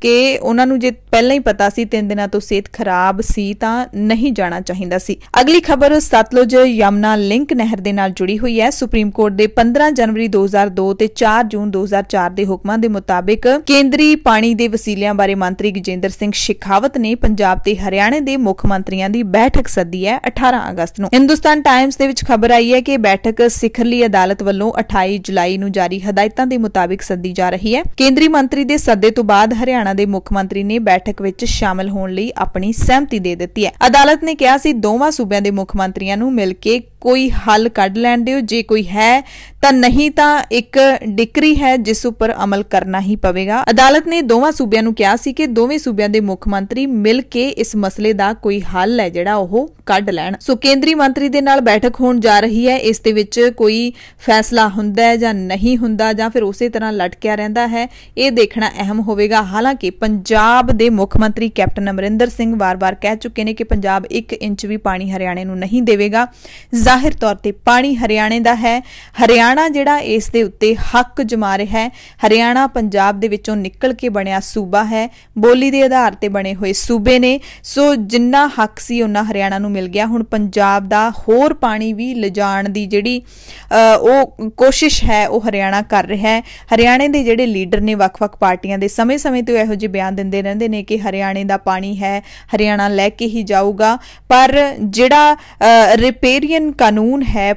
[SPEAKER 1] ਕਿ ਉਹਨਾਂ ਨੂੰ ਜੇ ਪਹਿਲਾਂ ਹੀ ਪਤਾ ਸੀ ਤਿੰਨ ਦਿਨਾਂ ਤੋਂ ਸਿਹਤ ਖਰਾਬ ਸੀ ਤਾਂ ਨਹੀਂ ਜਾਣਾ ਚਾਹੀਦਾ ਸੀ ਅਗਲੀ ਖਬਰ ਸਤਲੁਜ ਯਮਨਾ ਲਿੰਕ ਨਹਿਰ ਦੇ ਨਾਲ ਜੁੜੀ ਹੋਈ ਹੈ ਸੁਪਰੀਮ ਕੋਰਟ ਦੇ 15 ਜਨਵਰੀ 2002 ਤੇ 4 ਜੂਨ 2004 ਦੇ ਹੁਕਮਾਂ ਦੇ ਮੁਤਾਬਿਕ ਕੇਂਦਰੀ ਪਾਣੀ ਦੇ ਵਸੀਲਿਆਂ ਬਾਰੇ ਮੰਤਰੀ ਗਜੇਂਦਰ ਸਿੰਘ ਸ਼ਿਖਾਵਤ ਨੇ ਪੰਜਾਬ ਤੇ ਹਰਿਆਣਾ ਦੇ ਮੁੱਖ ਮੰਤਰੀਆਂ ਦੀ ਬੈਠਕ ਸੱਦੀ ਹੈ 18 ਅਗਸਤ ਨੂੰ ਹਿੰਦੁਸਤਾਨ ਟਾਈਮਸ ਦੇ ਵਿੱਚ ਖਬਰ ਆਈ ਹੈ ਕਿ ਬੈਠਕ ਸਿਖਰਲੀ ਅਦਾਲਤ ਵੱਲੋਂ 28 ਜੁਲਾਈ ਨੂੰ ਨੂੰ ਜਾਰੀ ਹਦਾਇਤਾਂ ਦੇ ਮੁਤਾਬਿਕ ਸੱਦੀ ਜਾ ਰਹੀ ਹੈ ਕੇਂਦਰੀ ਮੰਤਰੀ ਦੇ ਸੱਦੇ ਤੋਂ ਬਾਅਦ ਹਰਿਆਣਾ ਦੇ ਮੁੱਖ ਮੰਤਰੀ ਨੇ ਬੈਠਕ ਵਿੱਚ ਸ਼ਾਮਲ ਹੋਣ ਲਈ ਆਪਣੀ ਸਹਿਮਤੀ ਦੇ ਦਿੱਤੀ ਹੈ ਅਦਾਲਤ ਨੇ ਕਿਹਾ ਸੀ ਦੋਵਾਂ ਸੂਬਿਆਂ ਦੇ ਮੁੱਖ ਮੰਤਰੀਆਂ ਨੂੰ ਮਿਲ ਕੇ ਕੋਈ ਹੱਲ ਕੱਢ ਲੈਣ ਦਿਓ ਜੇ ਕੋਈ ਹੈ ਤਾਂ ਨਹੀਂ ਤਾਂ ਇੱਕ ਡਿਕਰੀ ਹੈ ਜਿਸ ਉੱਪਰ ਅਮਲ ਕਰਨਾ ਹੀ ਪਵੇਗਾ ਅਦਾਲਤ ਨੇ ਦੋਵਾਂ ਸੂਬਿਆਂ ਨੂੰ ਕਿਹਾ ਸੀ ਕਿ ਦੋਵੇਂ ਸੂਬਿਆਂ ਦੇ ਮੁੱਖ ਮੰਤਰੀ ਮਿਲ ਕੇ ਇਸ ਮਸਲੇ ਦਾ ਕੋਈ ਹੱਲ ਹੈ ਜਿਹੜਾ ਉਹ ਕੱਢ ਲੈਣ ਸੋ ਕੇਂਦਰੀ ਮੰਤਰੀ ਦੇ ਨਾਲ ਬੈਠਕ ਹੋਣ ਜਾ ਰਹੀ ਹੈ ਇਸ ਦੇ ਵਿੱਚ ਕੋਈ ਫੈਸਲਾ ਹੁੰਦਾ ਹੈ ਜਾਂ ਨਹੀਂ ਹੁੰਦਾ ਜਾਂ ਫਿਰ ਉਸੇ ਤਰ੍ਹਾਂ ਲਟਕਿਆ ਰਹਿੰਦਾ ਹੈ ਇਹ ਦੇਖਣਾ ਅਹਿਮ ਹੋਵੇਗਾ ਹਾਲਾਂਕਿ ਪੰਜਾਬ ਦੇ ਮੁੱਖ ਮੰਤਰੀ ਕੈਪਟਨ ਅਮਰਿੰਦਰ ਸਿੰਘ ਵਾਰ-ਵਾਰ ਕਹਿ ਚੁੱਕੇ ਨੇ ਕਿ ਪੰਜਾਬ 1 ਇੰਚ ਵੀ ਪਾਣੀ ਹਰਿਆਣੇ ਨੂੰ ਨਹੀਂ ਦੇਵੇਗਾ ਜ਼ਾਹਿਰ ਤੌਰ ਤੇ ਪਾਣੀ ਹਰਿਆਣੇ ਦਾ ਹੈ ਹਰਿਆਣਾ ਜਿਹੜਾ ਇਸ ਦੇ ਉੱਤੇ ਹੱਕ ਜਮਾ ਰਿਹਾ ਹੈ ਹਰਿਆਣਾ ਪੰਜਾਬ ਦੇ ਵਿੱਚੋਂ ਨਿਕਲ ਕੇ ਬਣਿਆ ਸੂਬਾ ਹੈ ਬੋਲੀ ਦੇ ਆਧਾਰ ਤੇ ਬਣੇ ਹੋਏ ਸੂਬੇ ਨੇ ਸੋ ਜਿੰਨਾ ਹੱਕ ਸੀ ਉਹਨਾਂ ਹਰਿਆਣਾ ਨੂੰ ਮਿਲ ਗਿਆ ਹੁਣ ਪੰਜਾਬ ਦਾ ਹੋਰ ਪਾਣੀ ਵੀ ਲਿਜਾਣ ਦੀ ਜਿਹੜੀ ਉਹ ਕੋਸ਼ਿਸ਼ ਹੈ ਉਹ ਹਰਿਆਣਾ ਕਰ ਰਿਹਾ ਹੈ ਹਰਿਆਣੇ ਦੇ ਜਿਹੜੇ ਲੀਡਰ ਨੇ ਵੱਖ-ਵੱਖ ਪਾਰਟੀਆਂ ਦੇ ਸਮੇਂ-ਸਮੇਂ ਤੇ ਇਹੋ ਜਿਹੇ ਬਿਆਨ ਦਿੰਦੇ ਰਹਿੰਦੇ ਨੇ ਕਿ ਹਰਿਆਣੇ ਦਾ ਪਾਣੀ ਹੈ ਹਰਿਆਣਾ ਲੈ ਕੇ ਹੀ ਜਾਊਗਾ ਪਰ ਜਿਹੜਾ ਰਿਪੇਰੀਅਨ ਕਾਨੂੰਨ ਹੈ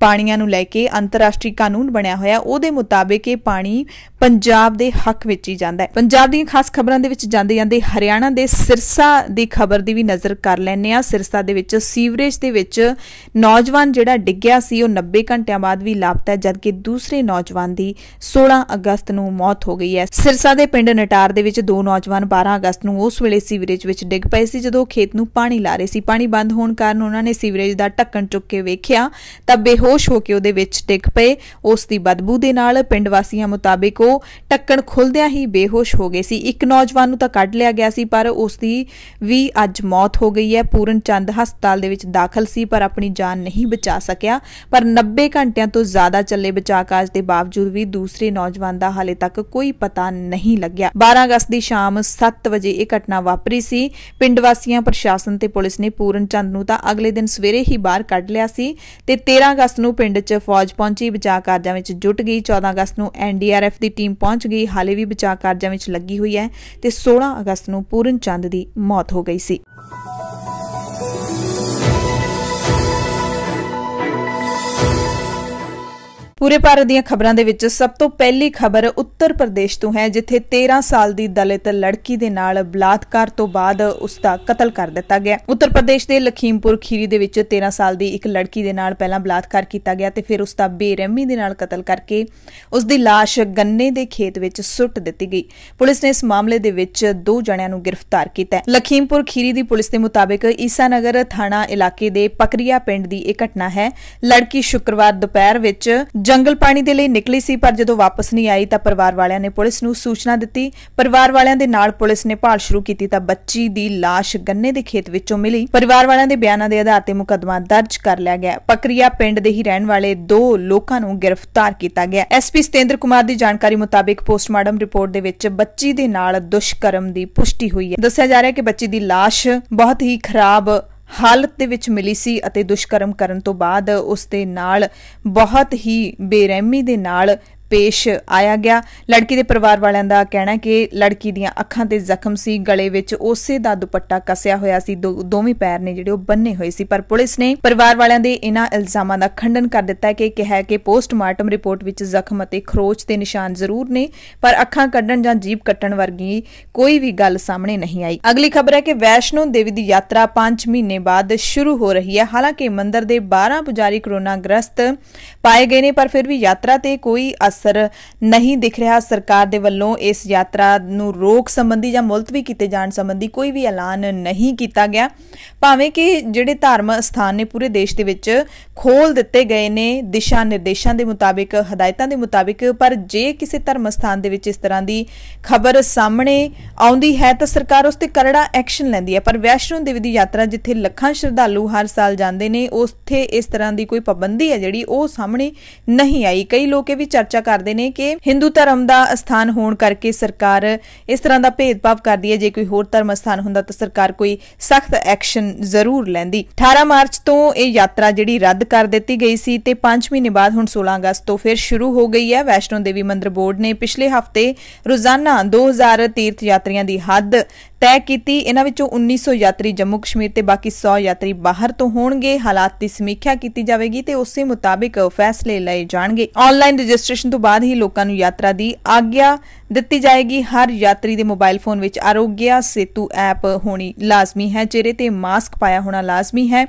[SPEAKER 1] ਪਾਣੀਆਂ ਨੂੰ ਲੈ ਕੇ ਅੰਤਰਰਾਸ਼ਟਰੀ ਕਾਨੂੰਨ ਬਣਿਆ ਹੋਇਆ ਉਹਦੇ ਮੁਤਾਬਕ ਇਹ ਪਾਣੀ ਪੰਜਾਬ ਦੇ ਹੱਕ ਵਿੱਚ ਹੀ ਜਾਂਦਾ ਹੈ ਪੰਜਾਬ ਦੀਆਂ ਖਾਸ ਖਬਰਾਂ ਦੇ ਵਿੱਚ ਜਾਂਦੇ ਜਾਂਦੇ ਹਰਿਆਣਾ ਦੇ ਸਿਰਸਾ ਦੀ ਖਬਰ ਦੀ ਵੀ ਨਜ਼ਰ ਕਰ ਲੈਣੇ ਆ ਸਿਰਸਾ ਦੇ ਵਿੱਚ ਸੀਵਰੇਜ ਦੇ ਵਿੱਚ ਨੌਜਵਾਨ ਜਿਹੜਾ ਡਿੱਗਿਆ ਸੀ ਉਹ 90 ਘੰਟਿਆਂ ਬਾਅਦ ਵੀ ਲਾਪਤਾ ਹੈ ਜਦਕਿ ਦੂਸਰੇ ਨੌਜਵਾਨ ਦੀ 16 ਅਗਸਤ ਨੂੰ ਮੌਤ ਹੋ ਗਈ ਹੈ ਸਿਰਸਾ ਦੇ ਪਿੰਡ ਨਟਾਰ ਦੇ ਵਿੱਚ ਦੋ ਨੌਜਵਾਨ 12 ਅਗਸਤ ਨੂੰ ਉਸ ਵੇਲੇ ਸੀਵਰੇਜ ਵਿੱਚ ਡਿੱਗ ਪਏ ਸੀ ਜਦੋਂ ਖੇਤ ਨੂੰ ਪਾਣੀ ਲਾ ਰਹੇ ਸੀ ਪਾਣੀ ਬੰਦ ਹੋਣ ਕਾਰਨ ਉਹਨਾਂ ਨੇ ਸੀਵਰੇਜ ਦਾ ਢੱਕਣ ਚੁੱਕ ਕੇ ਵੇਖਿਆ ਤਾਂ ਬੇਹੋਸ਼ ਹੋ ਕੇ ਉਹਦੇ ਵਿੱਚ ਡਿੱਗ ਪਏ ਉਸ ਦੀ ਬਦਬੂ ਦੇ ਨਾਲ ਪਿੰਡ ਵਾਸੀਆਂ ਮੁਤਾਬਕ ਉਹ ਟੱਕਣ ਖੁੱਲਦਿਆਂ ਹੀ ਬੇਹੋਸ਼ ਹੋ ਗਏ ਸੀ ਇੱਕ ਨੌਜਵਾਨ ਨੂੰ ਤਾਂ ਕੱਢ ਲਿਆ ਗਿਆ ਸੀ ਪਰ ਉਸ ਦੀ ਵੀ ਅੱਜ ਮੌਤ ਹੋ ਗਈ ਹੈ ਪੂਰਨ ਚੰਦ ਹਸਪਤਾਲ ਦੇ ਵਿੱਚ ਦਾਖਲ ਸੀ ਪਰ ਆਪਣੀ ਜਾਨ ਨਹੀਂ ਬਚਾ ਸਕਿਆ ਪਰ 90 ਘੰਟਿਆਂ ਤੋਂ ਜ਼ਿਆਦਾ ਚੱਲੇ ਬਚਾਅ ਕਾਰਜ ਦੇ ਬਾਵਜੂਦ ਵੀ ਦੂਸਰੇ ਨੌਜਵਾਨ ਦਾ ਹਾਲੇ ਤੱਕ ਕੋਈ ਪਤਾ ਨਹੀਂ ਲੱਗਿਆ 12 ਅਗਸਤ ਦੀ ਸ਼ਾਮ 7 ਵਜੇ ਇਹ ਘਟਨਾ ਵਾਪਰੀ ਸੀ ਪਿੰਡ ਵਾਸੀਆਂ ਪ੍ਰਸ਼ਾਸਨ ਤੇ ਪੁਲਿਸ ਨੇ ਪੂਰਨ ਚੰਦ ਨੂੰ ਤਾਂ ਅਗਲੇ ਦਿਨ ਸਵੇਰੇ ਹੀ ਬਾਹਰ ਕੱਢ ਕੱਢ ਲਿਆ ਸੀ ਤੇ 13 ਅਗਸਤ ਨੂੰ ਪਿੰਡ 'ਚ ਫੌਜ ਪਹੁੰਚੀ ਬਚਾਅ ਕਾਰਜਾਂ ਵਿੱਚ ਜੁਟ ਗਈ 14 ਅਗਸਤ ਨੂੰ ਐਨਡੀਆਰਐਫ ਦੀ ਟੀਮ ਪਹੁੰਚ ਗਈ ਹਾਲੇ ਵੀ ਬਚਾਅ ਕਾਰਜਾਂ ਵਿੱਚ ਲੱਗੀ ਹੋਈ ਹੈ ਤੇ 16 ਅਗਸਤ ਨੂੰ ਪੂਰਨ ਚੰਦ ਦੀ ਮੌਤ ਹੋ ਗਈ ਸੀ ਪੂਰੇ ਭਾਰਤ ਦੀਆਂ ਖਬਰਾਂ ਦੇ ਵਿੱਚ ਸਭ ਤੋਂ ਪਹਿਲੀ ਖਬਰ ਉੱਤਰ ਪ੍ਰਦੇਸ਼ ਤੋਂ ਹੈ ਜਿੱਥੇ 13 ਸਾਲ ਦੀ ਦਲਿਤ ਲੜਕੀ ਦੇ ਨਾਲ ਬਲਾਤਕਾਰ ਤੋਂ ਬਾਅਦ ਉਸ ਦਾ ਕਤਲ ਕਰ ਦਿੱਤਾ ਗਿਆ ਉੱਤਰ ਪ੍ਰਦੇਸ਼ ਦੇ ਲਖੀਮਪੁਰ ਖੀਰੀ ਦੇ ਵਿੱਚ 13 ਸਾਲ ਦੀ ਇੱਕ ਲੜਕੀ ਦੇ ਨਾਲ ਪਹਿਲਾਂ ਬਲਾਤਕਾਰ ਕੀਤਾ ਗਿਆ ਤੇ ਫਿਰ ਉਸ ਦਾ ਬੇਰਹਿਮੀ ਦੇ ਨਾਲ ਕਤਲ ਕਰਕੇ ਉਸ ਦੀ লাশ ਗੰਨੇ ਦੇ ਖੇਤ ਵਿੱਚ ਸੁੱਟ ਦਿੱਤੀ ਗਈ ਪੁਲਿਸ ਨੇ ਇਸ ਮਾਮਲੇ ਦੇ ਵਿੱਚ ਦੋ ਜਣਿਆਂ ਨੂੰ ਗ੍ਰਿਫਤਾਰ ਕੀਤਾ ਹੈ ਲਖੀਮਪੁਰ ਖੀਰੀ ਦੀ ਪੁਲਿਸ ਦੇ ਮੁਤਾਬਕ ਈਸਾ ਨਗਰ ਥਾਣਾ ਇਲਾਕੇ ਦੇ ਪਕਰੀਆ ਪਿੰਡ ਦੀ ਇਹ ਘਟਨਾ ਹੈ ਲੜਕੀ ਸ਼ੁੱਕਰਵਾਰ ਦੁਪਹਿਰ ਵਿੱਚ ਜੰਗਲ ਪਾਣੀ ਦੇ ਲਈ ਨਿਕਲੀ ਸੀ ਪਰ ਜਦੋਂ ਵਾਪਸ ਨਹੀਂ ਆਈ ਤਾਂ ਪਰਿਵਾਰ ਵਾਲਿਆਂ ਨੇ ਪੁਲਿਸ ਨੂੰ ਸੂਚਨਾ ਦਿੱਤੀ ਪਰਿਵਾਰ ਵਾਲਿਆਂ ਦੇ ਨਾਲ ਪੁਲਿਸ ਨੇ ਭਾਲ ਸ਼ੁਰੂ ਕੀਤੀ ਤਾਂ ਬੱਚੀ ਦੀ লাশ ਗੰਨੇ ਦੇ ਖੇਤ ਵਿੱਚੋਂ ਮਿਲੀ ਪਰਿਵਾਰ ਵਾਲਿਆਂ ਦੇ ਬਿਆਨਾਂ ਦੇ ਆਧਾਰ ਤੇ ਮੁਕਦਮਾ ਦਰਜ ਕਰ ਲਿਆ ਗਿਆ ਪਕਰੀਆ ਪਿੰਡ ਦੇ ਹੀ ਰਹਿਣ ਵਾਲੇ ਦੋ ਲੋਕਾਂ ਨੂੰ ਗ੍ਰਿਫਤਾਰ ਕੀਤਾ ਗਿਆ ਐਸਪੀ ਸਤੇਂਦਰ ਕੁਮਾਰ ਦੀ ਜਾਣਕਾਰੀ ਮੁਤਾਬਿਕ ਪੋਸਟਮਾਰਟਮ ਰਿਪੋਰਟ ਦੇ ਵਿੱਚ ਬੱਚੀ ਦੇ ਨਾਲ ਦੁਸ਼ਕਰਮ ਦੀ ਪੁਸ਼ਟੀ ਹੋਈ ਹੈ ਦੱਸਿਆ ਜਾ ਰਿਹਾ ਹੈ ਕਿ ਬੱਚੀ ਦੀ লাশ ਬਹੁਤ ਹੀ ਖਰਾਬ ਹਾਲਤ ਦੇ ਵਿੱਚ ਮਿਲੀ ਸੀ ਅਤੇ ਦੁਸ਼ਕਰਮ ਕਰਨ ਤੋਂ ਬਾਅਦ ਉਸ ਦੇ ਨਾਲ ਬਹੁਤ ਹੀ ਬੇਰਹਿਮੀ ਦੇ ਨਾਲ ਪੇਸ਼ ਆਇਆ ਗਿਆ ਲੜਕੀ ਦੇ ਪਰਿਵਾਰ ਵਾਲਿਆਂ ਦਾ ਕਹਿਣਾ ਹੈ ਕਿ ਲੜਕੀ ਦੀਆਂ ਅੱਖਾਂ ਤੇ ਜ਼ਖਮ ਸੀ ਗਲੇ ਵਿੱਚ ਉਸੇ ਦਾ ਦੁਪੱਟਾ ਕੱਸਿਆ ਹੋਇਆ ਸੀ ਦੋਵੇਂ ਪੈਰ ਨੇ ਜਿਹੜੇ ਉਹ ਬੰਨੇ ਹੋਏ ਸੀ ਪਰ ਪੁਲਿਸ ਨੇ ਪਰਿਵਾਰ ਵਾਲਿਆਂ ਦੇ ਇਹਨਾਂ ਇਲਜ਼ਾਮਾਂ ਦਾ ਖੰਡਨ ਕਰ ਦਿੱਤਾ ਹੈ ਕਿ ਕਿਹਾ ਕਿ ਪੋਸਟਮਾਰਟਮ ਰਿਪੋਰਟ ਵਿੱਚ ਜ਼ਖਮ ਅਤੇ ਖਰੋਚ ਦੇ ਨਿਸ਼ਾਨ ਜ਼ਰੂਰ ਨੇ ਪਰ ਅੱਖਾਂ ਕੱਢਣ ਜਾਂ ਜੀਭ ਕੱਟਣ ਵਰਗੀ ਕੋਈ ਵੀ ਗੱਲ ਸਾਹਮਣੇ ਨਹੀਂ ਆਈ ਅਗਲੀ ਖਬਰ ਹੈ ਕਿ ਵੈਸ਼ਨੋ ਦੇਵੀ ਦੀ ਯਾਤਰਾ 5 ਮਹੀਨੇ ਬਾਅਦ ਸ਼ੁਰੂ ਹੋ ਰਹੀ ਹੈ ਹਾਲਾਂਕਿ ਮੰਦਰ ਦੇ 12 ਪੁਜਾਰੀ ਕਰੋਨਾ ਗ੍ਰਸਤ ਪਾਏ ਗਏ ਨੇ ਪਰ ਫਿਰ ਵੀ ਯਾਤਰਾ ਤੇ ਕੋਈ ਅਸਰ ਨਹੀਂ ਦਿਖ ਰਿਹਾ ਸਰਕਾਰ ਦੇ ਵੱਲੋਂ ਇਸ ਯਾਤਰਾ ਨੂੰ ਰੋਕ ਸੰਬੰਧੀ ਜਾਂ ਮੁਲਤਵੀ ਕੀਤੇ ਜਾਣ ਸੰਬੰਧੀ ਕੋਈ ਵੀ ਐਲਾਨ ਨਹੀਂ ਕੀਤਾ ਗਿਆ ਭਾਵੇਂ ਕਿ ਜਿਹੜੇ ਧਾਰਮਿਕ ਸਥਾਨ ਨੇ ਪੂਰੇ ਦੇਸ਼ ਦੇ ਵਿੱਚ ਖੋਲ ਦਿੱਤੇ ਗਏ ਨੇ ਦਿਸ਼ਾ ਨਿਰਦੇਸ਼ਾਂ ਦੇ ਮੁਤਾਬਿਕ ਹਦਾਇਤਾਂ ਦੇ ਮੁਤਾਬਿਕ ਪਰ ਜੇ ਕਿਸੇ ਧਰਮ ਸਥਾਨ ਦੇ ਵਿੱਚ ਇਸ ਤਰ੍ਹਾਂ ਦੀ ਖਬਰ ਸਾਹਮਣੇ ਆਉਂਦੀ ਹੈ ਤਾਂ ਸਰਕਾਰ ਉਸ ਤੇ ਕਰੜਾ ਐਕਸ਼ਨ ਲੈਂਦੀ ਹੈ ਪਰ ਵੈਸ਼ਨੋ ਦੇਵੀ ਦੀ ਯਾਤਰਾ ਜਿੱਥੇ ਲੱਖਾਂ ਸ਼ਰਧਾਲੂ ਹਰ ਸਾਲ ਜਾਂਦੇ ਨੇ ਉੱਥੇ ਇਸ ਤਰ੍ਹਾਂ ਦੀ ਕੋਈ ਪਾਬੰਦੀ ਹੈ ਜਿਹੜੀ ਉਹ ਸਾਹਮਣੇ ਨਹੀਂ ਆਈ ਕਈ ਲੋਕ ਇਹ ਵੀ ਚਰਚਾ ਕਰਦੇ ਨੇ ਕਿ ਹਿੰਦੂ ਧਰਮ ਦਾ ਸਥਾਨ ਹੋਣ ਕਰਕੇ ਸਰਕਾਰ ਇਸ ਤਰ੍ਹਾਂ ਦਾ ਭੇਦਭਾਵ ਕਰਦੀ ਹੈ ਜੇ ਕੋਈ ਹੋਰ ਧਰਮ ਸਥਾਨ ਹੁੰਦਾ ਤਾਂ ਸਰਕਾਰ ਕੋਈ ਸਖਤ ਐਕਸ਼ਨ ਜ਼ਰੂਰ ਲੈਂਦੀ 18 ਮਾਰਚ ਤੋਂ ਇਹ ਯਾਤਰਾ ਜਿਹੜੀ ਰੱਦ ਕਰ ਦਿੱਤੀ ਗਈ ਸੀ ਤੇ 5 ਮਹੀਨੇ ਬਾਅਦ ਹੁਣ 16 ਅਗਸਤ ਤੋਂ ਫਿਰ ਸ਼ੁਰੂ ਹੋ ਗਈ ਹੈ ਵੈਸ਼ਨੋ ਦੇਵੀ ਮੰਦਿਰ ਬੋਰਡ ਨੇ ਪਿਛਲੇ ਹਫਤੇ ਰੋਜ਼ਾਨਾ 2000 ਤੀਰਥ ਯਾਤਰੀਆਂ ਦੀ ਹੱਦ ਤੈਅ ਕੀਤੀ ਇਹਨਾਂ ਵਿੱਚੋਂ 1900 ਯਾਤਰੀ ਜੰਮੂ ਕਸ਼ਮੀਰ ਤੇ ਬਾਕੀ 100 ਯਾਤਰੀ ਬਾਹਰ ਤੋਂ ਹੋਣਗੇ ਹਾਲਾਤ ਦੀ ਸਮੀਖਿਆ ਕੀਤੀ ਜਾਵੇਗੀ ਤੇ ਉਸੇ ਮੁਤਾਬਿਕ ਫੈਸਲੇ ਲਏ ਜਾਣਗੇ ਆਨਲਾਈਨ ਰਜਿਸਟ੍ਰੇਸ਼ਨ ਤੋਂ ਬਾਅਦ ਹੀ ਲੋਕਾਂ ਨੂੰ ਯਾਤਰਾ ਦੀ ਆਗਿਆ ਦਿੱਤੀ ਜਾਏਗੀ ਹਰ ਯਾਤਰੀ ਦੇ ਮੋਬਾਈਲ ਫੋਨ ਵਿੱਚ ਆਰੋਗਿਆ ਸੇਤੂ ਐਪ ਹੋਣੀ ਲਾਜ਼ਮੀ ਹੈ ਚਿਹਰੇ ਤੇ ਮਾਸਕ ਪਾਇਆ ਹੋਣਾ ਲਾਜ਼ਮੀ ਹੈ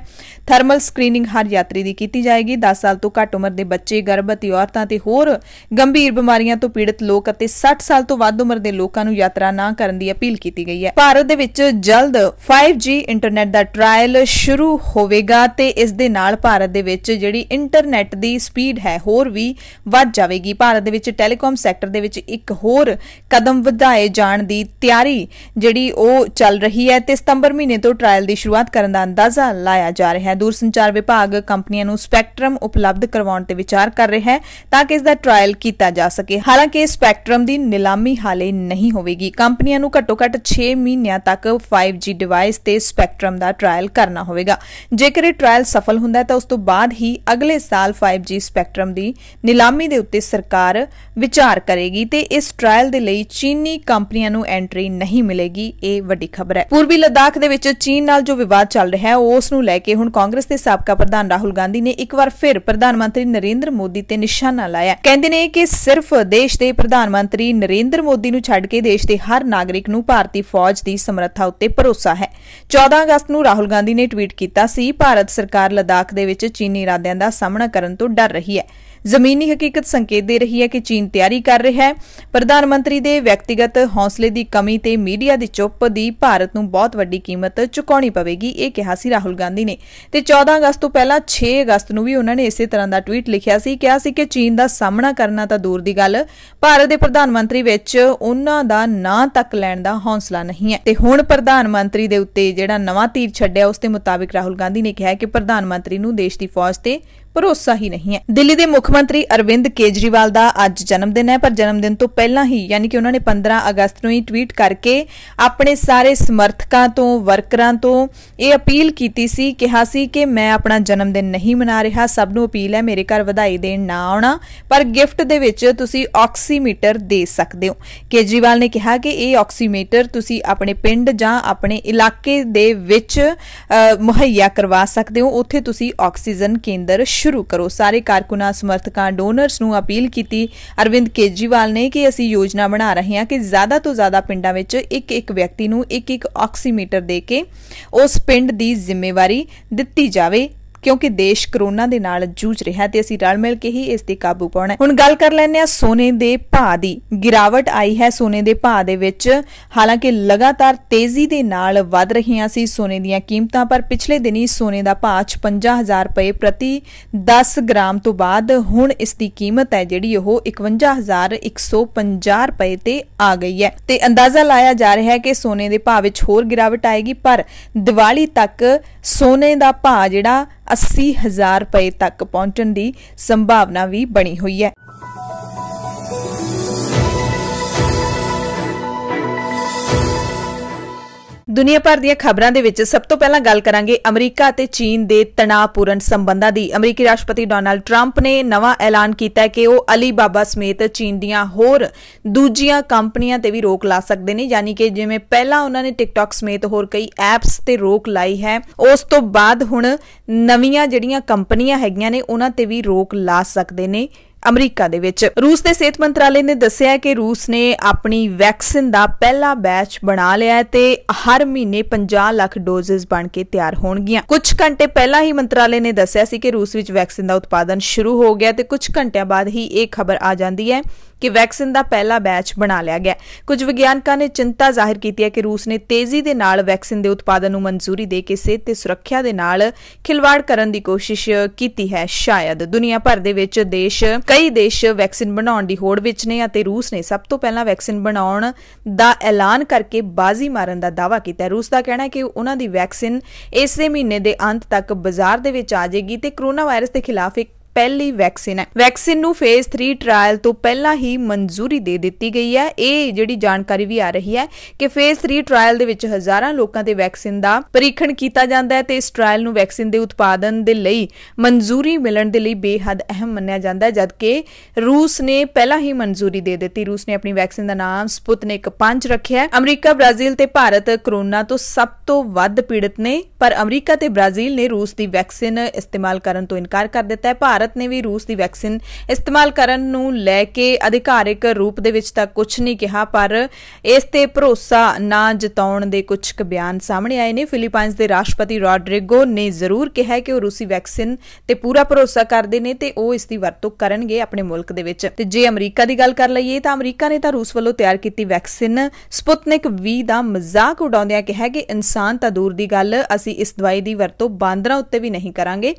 [SPEAKER 1] ਥਰਮਲ ਸਕਰੀਨਿੰਗ ਹਰ ਯਾਤਰੀ ਦੀ ਕੀਤੀ ਜਾਏਗੀ 10 ਸਾਲ ਤੋਂ ਘੱਟ ਉਮਰ ਦੇ ਬੱਚੇ ਗਰਭਵਤੀ ਔਰਤਾਂ ਤੇ ਹੋਰ ਗੰਭੀਰ ਬਿਮਾਰੀਆਂ ਤੋਂ ਪੀੜਤ ਲੋਕ ਅਤੇ 60 ਸਾਲ ਤੋਂ ਵੱਧ ਉਮਰ ਦੇ ਲੋਕਾਂ ਨੂੰ ਯਾਤਰਾ ਨਾ ਕਰਨ ਦੀ ਅਪੀਲ ਕੀਤੀ ਗਈ ਹੈ ਭਾਰਤ ਦੇ ਵਿੱਚ ਜਲਦ 5G ਇੰਟਰਨੈਟ ਦਾ ਟ੍ਰਾਇਲ ਸ਼ੁਰੂ ਹੋਵੇਗਾ ਤੇ ਇਸ ਦੇ ਨਾਲ ਭਾਰਤ ਦੇ ਵਿੱਚ ਜਿਹੜੀ ਇੰਟਰਨੈਟ ਦੀ ਸਪੀਡ ਹੈ ਹੋਰ ਵੀ ਵੱਧ ਜਾਵੇਗੀ ਭਾਰਤ ਦੇ ਵਿੱਚ ਟੈਲੀਕਾਮ ਸੈਕਟਰ ਦੇ ਵਿੱਚ ਇੱਕ ਹੋਰ ਹੋਰ ਕਦਮ ਵਧਾਏ ਜਾਣ ਦੀ ਤਿਆਰੀ ਜਿਹੜੀ ਉਹ ਚੱਲ ਰਹੀ ਹੈ ਤੇ ਸਤੰਬਰ ਮਹੀਨੇ ਤੋਂ ਟ੍ਰਾਇਲ ਦੀ ਸ਼ੁਰੂਆਤ ਕਰਨ ਦਾ ਅੰਦਾਜ਼ਾ ਲਾਇਆ ਜਾ ਰਿਹਾ ਹੈ ਦੂਰਸੰਚਾਰ ਵਿਭਾਗ ਕੰਪਨੀਆਂ ਨੂੰ ਸਪੈਕਟ੍ਰਮ ਉਪਲਬਧ ਕਰਵਾਉਣ ਤੇ ਵਿਚਾਰ ਕਰ ਰਿਹਾ ਹੈ ਤਾਂ ਕਿ ਇਸ ਦਾ ਟ੍ਰਾਇਲ ਕੀਤਾ ਜਾ ਸਕੇ ਹਾਲਾਂਕਿ ਸਪੈਕਟ੍ਰਮ ਦੀ ਨਿਲਾਮੀ ਹਾਲੇ ਨਹੀਂ ਹੋਵੇਗੀ ਕੰਪਨੀਆਂ ਨੂੰ ਘੱਟੋ-ਘੱਟ 6 ਮਹੀਨਿਆਂ ਤੱਕ 5G ਡਿਵਾਈਸ ਤੇ ਸਪੈਕਟ੍ਰਮ ਦਾ ਟ੍ਰਾਇਲ ਕਰਨਾ ਹੋਵੇਗਾ ਜੇਕਰ ਇਹ ਟ੍ਰਾਇਲ ਸਫਲ ਹੁੰਦਾ ਹੈ ਤਾਂ ਉਸ ਤੋਂ ਬਾਅਦ ਹੀ ਅਗਲੇ ਸਾਲ 5G ਸਪੈਕਟ੍ਰਮ ਦੀ ਨਿਲਾਮੀ ਦੇ ਉੱਤੇ ਸਰਕਾਰ ਵਿਚਾਰ ਕਰੇਗੀ ਤੇ ਇਸ ਟ੍ਰਾਇਲ ਮੋਬਾਈਲ ਦੇ ਲਈ ਚੀਨੀ ਕੰਪਨੀਆਂ ਨੂੰ ਐਂਟਰੀ ਨਹੀਂ ਮਿਲੇਗੀ ਇਹ ਵੱਡੀ ਖਬਰ ਹੈ ਪੂਰਬੀ ਲਦਾਖ ਦੇ ਵਿੱਚ ਚੀਨ ਨਾਲ ਜੋ ਵਿਵਾਦ ਚੱਲ ਰਿਹਾ ਹੈ ਉਸ ਨੂੰ ਲੈ ਕੇ ਹੁਣ ਕਾਂਗਰਸ ਦੇ ਸਾਬਕਾ ਪ੍ਰਧਾਨ ਰਾਹੁਲ ਗਾਂਧੀ ਨੇ ਇੱਕ ਵਾਰ ਫਿਰ ਪ੍ਰਧਾਨ ਮੰਤਰੀ ਨਰਿੰਦਰ ਮੋਦੀ ਤੇ ਨਿਸ਼ਾਨਾ ਲਾਇਆ ਕਹਿੰਦੇ ਨੇ ਕਿ ਸਿਰਫ ਦੇਸ਼ ਦੇ ਪ੍ਰਧਾਨ ਮੰਤਰੀ ਨਰਿੰਦਰ ਮੋਦੀ ਨੂੰ ਛੱਡ ਕੇ ਦੇਸ਼ ਦੇ ਹਰ ਨਾਗਰਿਕ ਨੂੰ ਭਾਰਤੀ ਫੌਜ ਦੀ ਸਮਰੱਥਾ ਉੱਤੇ ਭਰੋਸਾ ਹੈ 14 ਅਗਸਤ ਨੂੰ ਰਾਹੁਲ ਗਾਂਧੀ ਨੇ ਟਵੀਟ ਕੀਤਾ ਸੀ ਭਾਰਤ ਸਰਕਾਰ ਲਦਾਖ ਦੇ ਵਿੱਚ ਚੀਨੀ ਇਰਾਦਿਆਂ ਦਾ ਸਾਹਮਣਾ ਕਰਨ ਤੋਂ ਡਰ ਰਹੀ ਹੈ ਜ਼ਮੀਨੀ ਹਕੀਕਤ ਸੰਕੇਤ ਦੇ ਰਹੀ ਹੈ ਕਿ ਚੀਨ ਤਿਆਰੀ ਕਰ ਰਿਹਾ ਹੈ ਪ੍ਰਧਾਨ ਮੰਤਰੀ ਦੇ ਵਿਅਕਤੀਗਤ ਹੌਸਲੇ ਦੀ ਕਮੀ ਤੇ ਮੀਡੀਆ ਦੀ ਚੁੱਪ ਦੀ ਭਾਰਤ ਨੂੰ ਬਹੁਤ ਵੱਡੀ ਕੀਮਤ ਚੁਕਾਉਣੀ ਪਵੇਗੀ ਇਹ ਕਿਹਾ ਸੀ ਰਾਹੁਲ ਗਾਂਧੀ ਨੇ ਤੇ 14 ਅਗਸਤ ਤੋਂ ਪਹਿਲਾਂ 6 ਅਗਸਤ ਨੂੰ ਵੀ ਉਹਨਾਂ ਨੇ ਇਸੇ ਤਰ੍ਹਾਂ ਦਾ ਟਵੀਟ ਲਿਖਿਆ ਸੀ ਕਿਹਾ ਸੀ ਕਿ ਚੀਨ ਦਾ ਸਾਹਮਣਾ ਕਰਨਾ ਤਾਂ ਦੂਰ ਦੀ ਗੱਲ ਭਾਰਤ ਦੇ ਪ੍ਰਧਾਨ ਮੰਤਰੀ ਵਿੱਚ ਉਹਨਾਂ ਦਾ ਨਾਂ ਤੱਕ ਲੈਣ ਦਾ ਹੌਸਲਾ ਨਹੀਂ ਹੈ ਤੇ ਹੁਣ ਪ੍ਰਧਾਨ ਮੰਤਰੀ ਦੇ ਉੱਤੇ ਜਿਹੜਾ ਨਵਾਂ ਤੀਰ ਛੱਡਿਆ ਉਸ ਦੇ ਮੁਤਾਬਿਕ ਰਾਹੁਲ ਗਾਂਧੀ ਨੇ ਕਿਹਾ ਕਿ ਪ੍ਰਧਾਨ ਮੰਤਰੀ ਨੂੰ ਦੇਸ਼ ਦੀ ਫੌਜ ਤੇ ਭਰੋਸਾ ਹੀ ਨਹੀਂ ਹੈ ਦਿੱਲੀ ਦੇ ਮੁੱਖ ਮੰਤਰੀ ਅਰਵਿੰਦ ਕੇਜਰੀਵਾਲ ਦਾ ਅੱਜ ਜਨਮ ਦਿਨ ਹੈ ਪਰ ਜਨਮ ਦਿਨ ਤੋਂ ਪਹਿਲਾਂ ਹੀ ਯਾਨੀ ਕਿ ਉਹਨਾਂ ਨੇ 15 ਅਗਸਤ ਨੂੰ ਹੀ ਟਵੀਟ ਕਰਕੇ ਆਪਣੇ ਸਾਰੇ ਸਮਰਥਕਾਂ ਤੋਂ ਵਰਕਰਾਂ ਤੋਂ ਇਹ ਅਪੀਲ ਕੀਤੀ ਸੀ ਕਿਹਾ ਸੀ ਕਿ ਮੈਂ ਆਪਣਾ ਜਨਮ ਦਿਨ ਨਹੀਂ ਮਨਾ ਰਿਹਾ ਸਭ ਨੂੰ ਅਪੀਲ ਹੈ ਮੇਰੇ ਘਰ ਵਧਾਈ ਦੇਣ ਨਾ ਆਉਣਾ ਪਰ ਗਿਫਟ ਦੇ ਵਿੱਚ ਤੁਸੀਂ ਆਕਸੀਮੀਟਰ ਦੇ ਸਕਦੇ ਹੋ ਕੇਜਰੀਵਾਲ ਨੇ ਕਿਹਾ ਕਿ ਇਹ ਆਕਸੀਮੀਟਰ ਤੁਸੀਂ ਆਪਣੇ ਪਿੰਡ ਜਾਂ ਆਪਣੇ ਇਲਾਕੇ ਦੇ ਵਿੱਚ ਮੁਹੱਈਆ ਕਰਵਾ ਸਕਦੇ ਹੋ ਉੱਥੇ ਤੁਸੀਂ ਆਕਸੀਜਨ ਕੇਂਦਰ ਸ਼ੁਰੂ ਕਰੋ ਸਾਰੇ ਕਾਰਕੁਨਾ ਸਮਰਥਕਾਂ ਡੋਨਰਸ ਨੂੰ ਅਪੀਲ ਕੀਤੀ ਅਰਵਿੰਦ ਕੇਜੀਵਾਲ ਨੇ ਕਿ ਅਸੀਂ ਯੋਜਨਾ ਬਣਾ ਰਹੇ ਹਾਂ ਕਿ ਜ਼ਿਆਦਾ ਤੋਂ ਜ਼ਿਆਦਾ ਪਿੰਡਾਂ ਵਿੱਚ ਇੱਕ ਇੱਕ ਵਿਅਕਤੀ ਨੂੰ ਇੱਕ ਇੱਕ ਆਕਸੀਮੀਟਰ ਦੇ ਕੇ ਉਸ ਪਿੰਡ ਦੀ ਜ਼ਿੰਮੇਵਾਰੀ ਦਿੱਤੀ ਜਾਵੇ ਕਿਉਂਕਿ ਦੇਸ਼ ਕਰੋਨਾ ਦੇ ਨਾਲ ਜੂਝ ਰਿਹਾ ਤੇ ਅਸੀਂ ਰਲ ਮਿਲ ਕੇ ਹੀ ਇਸ ਤੇ ਕਾਬੂ ਪਾਉਣਾ ਹੁਣ ਗੱਲ ਕਰ ਲੈਨੇ ਆ ਸੋਨੇ ਦੇ ਭਾਅ ਦੀ ਗਿਰਾਵਟ ਆਈ ਹੈ ਸੋਨੇ ਦੇ ਭਾਅ ਦੇ ਵਿੱਚ ਹਾਲਾਂਕਿ ਲਗਾਤਾਰ ਤੇਜ਼ੀ ਦੇ ਨਾਲ ਵੱਧ ਰਹੀਆਂ ਸੀ ਸੋਨੇ ਦੀਆਂ ਕੀਮਤਾਂ ਪਰ ਪਿਛਲੇ ਦਿਨੀ ਸੋਨੇ ਦਾ ਭਾਅ 55000 ਰੁਪਏ ਪ੍ਰਤੀ 10 ਗ੍ਰਾਮ ਤੋਂ ਬਾਅਦ ਹੁਣ ਇਸ ਦੀ ਕੀਮਤ ਹੈ ਜਿਹੜੀ ਉਹ 51150 ਰੁਪਏ ਤੇ ਆ ਗਈ ਹੈ ਤੇ ਅੰਦਾਜ਼ਾ ਲਾਇਆ ਜਾ ਰਿਹਾ ਹੈ ਕਿ ਸੋਨੇ ਦੇ ਭਾਅ ਵਿੱਚ ਹੋਰ ਗਿਰਾਵਟ ਆਏਗੀ ਪਰ ਦੀਵਾਲੀ ਤੱਕ ਸੋਨੇ ਦਾ ਭਾਅ ਜਿਹੜਾ 80000 ਰੁਪਏ ਤੱਕ ਪਹੁੰਚਣ ਦੀ ਸੰਭਾਵਨਾ ਵੀ ਬਣੀ ਹੋਈ ਹੈ ਦੁਨੀਆ ਭਰ ਦੀਆਂ ਖਬਰਾਂ ਦੇ ਵਿੱਚ ਸਭ ਤੋਂ ਪਹਿਲਾਂ ਗੱਲ ਕਰਾਂਗੇ ਅਮਰੀਕਾ ਅਤੇ ਚੀਨ ਦੇ ਤਣਾਅਪੂਰਨ ਸੰਬੰਧਾਂ ਦੀ ਅਮਰੀਕੀ ਰਾਸ਼ਟਰਪਤੀ ਡੋਨਲਡ ਟਰੰਪ ਨੇ ਨਵਾਂ ਐਲਾਨ ਕੀਤਾ ਹੈ ਕਿ ਉਹ ਅਲੀਬਾਬਾ ਸਮੇਤ ਚੀਨ ਦੀਆਂ ਹੋਰ ਦੂਜੀਆਂ ਕੰਪਨੀਆਂ ਤੇ ਵੀ ਰੋਕ ਲਾ ਸਕਦੇ ਨੇ ਯਾਨੀ ਕਿ ਜਿਵੇਂ ਪਹਿਲਾਂ ਉਹਨਾਂ ਨੇ ਟਿਕਟੌਕ ਸਮੇਤ ਹੋਰ ਕਈ ਐਪਸ ਤੇ ਰੋਕ ਲਾਈ ਹੈ ਉਸ ਤੋਂ ਬਾਅਦ ਹੁਣ ਨਵੀਆਂ ਜਿਹੜੀਆਂ ਕੰਪਨੀਆਂ ਹੈਗੀਆਂ ਨੇ ਉਹਨਾਂ ਤੇ ਵੀ ਰੋਕ ਲਾ ਸਕਦੇ ਨੇ ਅਮਰੀਕਾ ਦੇ ਵਿੱਚ ਰੂਸ ਦੇ ਸਿਹਤ ਮੰਤਰਾਲੇ ਨੇ ਦੱਸਿਆ ਕਿ ਰੂਸ ਨੇ ਆਪਣੀ ਵੈਕਸੀਨ ਦਾ ਪਹਿਲਾ ਬੈਚ ਬਣਾ ਲਿਆ ਹੈ ਤੇ ਹਰ ਮਹੀਨੇ 50 ਲੱਖ ਡੋਜ਼ਸ ਬਣ ਕੇ ਤਿਆਰ ਹੋਣਗੀਆਂ ਕੁਝ ਘੰਟੇ ਪਹਿਲਾਂ ਹੀ ਮੰਤਰਾਲੇ ਨੇ ਦੱਸਿਆ ਸੀ ਕਿ ਰੂਸ ਵਿੱਚ ਵੈਕਸੀਨ ਦਾ ਉਤਪਾਦਨ ਸ਼ੁਰੂ ਹੋ ਗਿਆ ਤੇ ਕੁਝ ਘੰਟਿਆਂ ਬਾਅਦ ਹੀ ਇਹ ਖਬਰ ਆ ਜਾਂਦੀ ਹੈ ਕਿ ਵੈਕਸੀਨ ਦਾ ਪਹਿਲਾ ਬੈਚ ਬਣਾ ਲਿਆ ਗਿਆ ਕੁਝ ਵਿਗਿਆਨਕਾਂ ਨੇ ਚਿੰਤਾ ਜ਼ਾਹਿਰ ਕੀਤੀ ਹੈ ਕਿ ਰੂਸ ਨੇ ਤੇਜ਼ੀ ਦੇ ਨਾਲ ਵੈਕਸੀਨ ਦੇ ਉਤਪਾਦਨ ਨੂੰ ਮਨਜ਼ੂਰੀ ਦੇ ਕੇ ਸਿਹਤ ਤੇ ਸੁਰੱਖਿਆ ਦੇ ਨਾਲ ਖਿਲਵਾੜ ਕਰਨ ਦੀ ਕੋਸ਼ਿਸ਼ ਕੀਤੀ ਹੈ ਸ਼ਾਇਦ ਦੁਨੀਆ ਭਰ ਦੇ ਵਿੱਚ ਦੇਸ਼ ਕਈ ਦੇਸ਼ ਵੈਕਸੀਨ ਬਣਾਉਣ ਦੀ ਹੋੜ ਵਿੱਚ ਨੇ ਅਤੇ ਰੂਸ ਨੇ ਸਭ ਤੋਂ ਪਹਿਲਾਂ ਵੈਕਸੀਨ ਬਣਾਉਣ ਦਾ ਐਲਾਨ ਕਰਕੇ ਬਾਜ਼ੀ ਮਾਰਨ ਦਾ ਦਾਅਵਾ ਕੀਤਾ ਹੈ ਰੂਸ ਦਾ ਕਹਿਣਾ ਹੈ ਕਿ ਉਹਨਾਂ ਦੀ ਵੈਕਸੀਨ ਇਸੇ ਮਹੀਨੇ ਦੇ ਅੰਤ ਤੱਕ ਬਾਜ਼ਾਰ ਦੇ ਵਿੱਚ ਆ ਜਾਏਗੀ ਤੇ ਕੋਰੋਨਾ ਵਾਇਰਸ ਦੇ ਖਿਲਾਫ ਇੱਕ ਪਹਿਲੀ ਵੈਕਸੀਨ ਹੈ ਵੈਕਸੀਨ ਨੂੰ ਫੇਜ਼ 3 ਟ੍ਰਾਇਲ ਤੋਂ ਪਹਿਲਾਂ ਹੀ ਮਨਜ਼ੂਰੀ ਦੇ ਦਿੱਤੀ ਗਈ ਹੈ ਇਹ ਜਿਹੜੀ ਜਾਣਕਾਰੀ ਵੀ ਆ ਰਹੀ ਹੈ ਕਿ ਫੇਜ਼ 3 ਟ੍ਰਾਇਲ ਦੇ ਵਿੱਚ ਹਜ਼ਾਰਾਂ ਲੋਕਾਂ ਦੇ ਵੈਕਸੀਨ ਦਾ ਪਰੀਖਣ ਕੀਤਾ ਜਾਂਦਾ ਹੈ ਤੇ ਇਸ ਟ੍ਰਾਇਲ ਨੂੰ ਵੈਕਸੀਨ ਦੇ ਉਤਪਾਦਨ ਦੇ ਲਈ ਮਨਜ਼ੂਰੀ ਮਿਲਣ ਦੇ ਲਈ ਬੇਹੱਦ ਅਹਿਮ ਮੰਨਿਆ ਜਾਂਦਾ ਹੈ ਜਦਕਿ ਰੂਸ ਨੇ ਪਹਿਲਾਂ ਹੀ ਮਨਜ਼ੂਰੀ ਦੇ ਦਿੱਤੀ ਰੂਸ ਨੇ ਆਪਣੀ ਵੈਕਸੀਨ ਦਾ ਨਾਮ ਸਪੁਤਨਿਕ 5 ਰੱਖਿਆ ਹੈ ਅਮਰੀਕਾ ਬ੍ਰਾਜ਼ੀਲ ਤੇ ਭਾਰਤ ਕਰੋਨਾ ਤੋਂ ਸਭ ਤੋਂ ਵੱਧ ਪੀੜਤ ਨੇ ਪਰ ਅਮਰੀਕਾ ਤੇ ਬ੍ਰਾਜ਼ੀਲ ਨੇ ਰੂਸ ਦੀ ਵੈਕਸੀਨ ਇਸਤੇਮਾਲ ਕਰਨ ਤੋਂ ਇਨਕਾਰ ਕਰ ਦਿੱਤਾ ਹੈ ਭਾਰਤ ਭਾਰਤ ਨੇ ਵੀ ਰੂਸ ਦੀ ਵੈਕਸੀਨ ਇਸਤੇਮਾਲ ਕਰਨ ਨੂੰ ਲੈ ਕੇ ਅਧਿਕਾਰਿਕ ਰੂਪ ਦੇ ਵਿੱਚ ਤਾਂ ਕੁਝ ਨਹੀਂ ਕਿਹਾ ਪਰ ਇਸ ਤੇ ਭਰੋਸਾ ਨਾ ਜਤਾਉਣ ਦੇ ਕੁਝ ਬਿਆਨ ਸਾਹਮਣੇ ਆਏ ਨੇ ਫਿਲੀਪਾਈਨਸ ਦੇ ਰਾਸ਼ਟਰਪਤੀ ਰੋਡ੍ਰਿਗੋ ਨੇ ਜ਼ਰੂਰ ਕਿਹਾ ਕਿ ਉਹ ਰੂਸੀ ਵੈਕਸੀਨ ਤੇ ਪੂਰਾ ਭਰੋਸਾ ਕਰਦੇ ਨੇ ਤੇ ਉਹ ਇਸ ਦੀ ਵਰਤੋਂ ਕਰਨਗੇ ਆਪਣੇ ਮੁਲਕ ਦੇ ਵਿੱਚ ਤੇ ਜੇ ਅਮਰੀਕਾ ਦੀ ਗੱਲ ਕਰ ਲਈਏ ਤਾਂ ਅਮਰੀਕਾ ਨੇ ਤਾਂ ਰੂਸ ਵੱਲੋਂ ਤਿਆਰ ਕੀਤੀ ਵੈਕਸੀਨ ਸਪੁਤਨਿਕ ਵੀ ਦਾ ਮਜ਼ਾਕ ਉਡਾਉਂਦਿਆਂ ਕਿਹਾ ਕਿ ਇਨਸਾਨ ਤਾਂ ਦੂਰ ਦੀ ਗੱਲ ਅਸੀਂ ਇਸ ਦਵਾਈ ਦੀ ਵਰਤੋਂ ਬਾਂਦਰਾਂ ਉੱਤੇ ਵੀ ਨਹੀਂ ਕਰਾਂਗੇ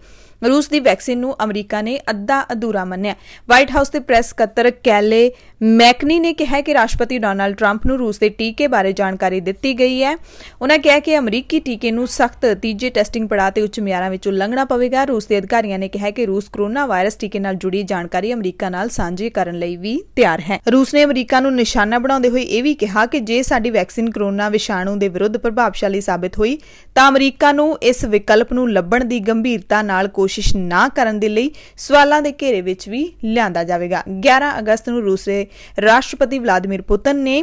[SPEAKER 1] ਰੂਸ ਦੀ ਵੈਕਸੀਨ ਨੂੰ ਅਮਰੀਕਾ ਨੇ ਅੱਧਾ ਅਧੂਰਾ ਮੰਨਿਆ ਵਾਈਟ ਹਾਊਸ ਦੇ ਪ੍ਰੈਸ ਸਕੱਤਰ ਕੈਲੇ ਮੈਕਨੀ ਨੇ ਕਿਹਾ ਕਿ ਰਾਸ਼ਟਰਪਤੀ ਡੋਨਲਡ ਟਰੰਪ ਨੂੰ ਰੂਸ ਦੇ ਟੀਕੇ ਬਾਰੇ ਜਾਣਕਾਰੀ ਦਿੱਤੀ ਗਈ ਹੈ ਉਹਨਾਂ ਕਿਹਾ ਕਿ ਅਮਰੀਕੀ ਟੀਕੇ ਨੂੰ ਸਖਤ ਤੀਜੇ ਟੈਸਟਿੰਗ ਪੜਾਅ ਤੇ ਉੱਚ ਮਿਆਰਾਂ ਵਿੱਚ ਉਲੰਘਣਾ ਪਵੇਗਾ ਰੂਸ ਦੇ ਅਧਿਕਾਰੀਆਂ ਨੇ ਕਿਹਾ ਕਿ ਰੂਸ ਕੋਰੋਨਾ ਵਾਇਰਸ ਟੀਕੇ ਨਾਲ ਜੁੜੀ ਜਾਣਕਾਰੀ ਅਮਰੀਕਾ ਨਾਲ ਸਾਂਝੀ ਕਰਨ ਲਈ ਵੀ ਤਿਆਰ ਹੈ ਰੂਸ ਨੇ ਅਮਰੀਕਾ ਨੂੰ ਨਿਸ਼ਾਨਾ ਬਣਾਉਂਦੇ ਹੋਏ ਇਹ ਵੀ ਕਿਹਾ ਕਿ ਜੇ ਸਾਡੀ ਵੈਕਸੀਨ ਕੋਰੋਨਾ ਵਿਸ਼ਾਣੂ ਦੇ ਵਿਰੁੱਧ ਪ੍ਰਭਾਵਸ਼ਾਲੀ ਸਾਬਤ ਹੋਈ ਤਾਂ ਅਮਰੀਕਾ ਨੂੰ ਇਸ ਵਿਕਲਪ ਨੂੰ ਲੱਭਣ ਦੀ ਗੰਭੀਰਤਾ ਨਾਲ ਕੋਸ਼ਿਸ਼ ਨਾ ਕਰਨ ਦੇ ਲਈ ਸਵਾਲਾਂ ਦੇ ਘੇਰੇ ਵਿੱਚ ਵੀ ਲਿਆਂਦਾ ਜਾਵੇਗਾ 11 ਅਗਸਤ ਨੂੰ ਰੂਸ ਦੇ ਰਾਸ਼ਟਰਪਤੀ ਵਲਾਦੀਮੀਰ ਪੁਤਨ ਨੇ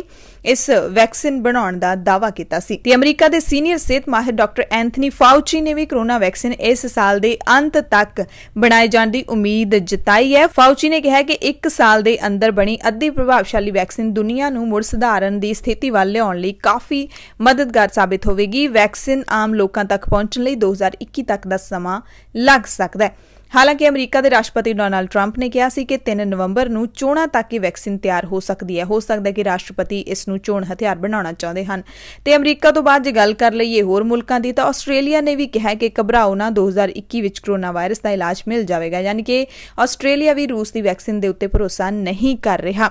[SPEAKER 1] ਇਸ ਵੈਕਸੀਨ ਬਣਾਉਣ ਦਾ ਦਾਅਵਾ ਕੀਤਾ ਸੀ ਤੇ ਅਮਰੀਕਾ ਦੇ ਸੀਨੀਅਰ ਸਿਹਤ ਮਾਹਿਰ ਡਾਕਟਰ ਐਂਥਨੀ ਫਾਉਚੀ ਨੇ ਵੀ ਕਰੋਨਾ ਵੈਕਸੀਨ ਇਸ ਸਾਲ ਦੇ ਅੰਤ ਤੱਕ ਬਣਾਏ ਜਾਣ ਦੀ ਉਮੀਦ ਜਤਾਈ ਹੈ ਫਾਉਚੀ ਨੇ ਕਿਹਾ ਕਿ 1 ਸਾਲ ਦੇ ਅੰਦਰ ਬਣੀ ਅੱਧੀ ਪ੍ਰਭਾਵਸ਼ਾਲੀ ਵੈਕਸੀਨ ਦੁਨੀਆ ਨੂੰ ਮੁੜ ਸੁਧਾਰਨ ਦੀ ਸਥਿਤੀ ਵੱਲ ਲਿਆਉਣ ਲਈ ਕਾਫੀ ਮਦਦਗਾਰ ਸਾਬਿਤ ਹੋਵੇਗੀ ਵੈਕਸੀਨ ਆਮ ਲੋਕਾਂ ਤੱਕ ਪਹੁੰਚਣ ਲਈ 2021 ਤੱਕ ਦਾ ਸਮਾਂ ਲੱਗ ਸਕਦਾ ਹੈ ਹਾਲਾਂਕਿ ਅਮਰੀਕਾ ਦੇ ਰਾਸ਼ਟਰਪਤੀ ਡੋਨਾਲਡ ਟਰੰਪ ਨੇ ਕਿਹਾ ਸੀ ਕਿ 3 ਨਵੰਬਰ ਨੂੰ ਚੋਣਾਂ ਤੱਕ ਹੀ ਵੈਕਸੀਨ ਤਿਆਰ ਹੋ ਸਕਦੀ ਹੈ ਹੋ ਸਕਦਾ ਹੈ ਕਿ ਰਾਸ਼ਟਰਪਤੀ ਇਸ ਨੂੰ ਚੋਣ ਹਥਿਆਰ ਬਣਾਉਣਾ ਚਾਹੁੰਦੇ ਹਨ ਤੇ ਅਮਰੀਕਾ ਤੋਂ ਬਾਅਦ ਜੇ ਗੱਲ ਕਰ ਲਈਏ ਹੋਰ ਮੁਲਕਾਂ ਦੀ ਤਾਂ ਆਸਟ੍ਰੇਲੀਆ ਨੇ ਵੀ ਕਿਹਾ ਕਿ ਘਬਰਾਓ ਨਾ 2021 ਵਿੱਚ ਕਰੋਨਾ ਵਾਇਰਸ ਦਾ ਇਲਾਜ ਮਿਲ ਜਾਵੇਗਾ ਯਾਨੀ ਕਿ ਆਸਟ੍ਰੇਲੀਆ ਵੀ ਰੂਸ ਦੀ ਵੈਕਸੀਨ ਦੇ ਉੱਤੇ ਭਰੋਸਾ ਨਹੀਂ ਕਰ ਰਿਹਾ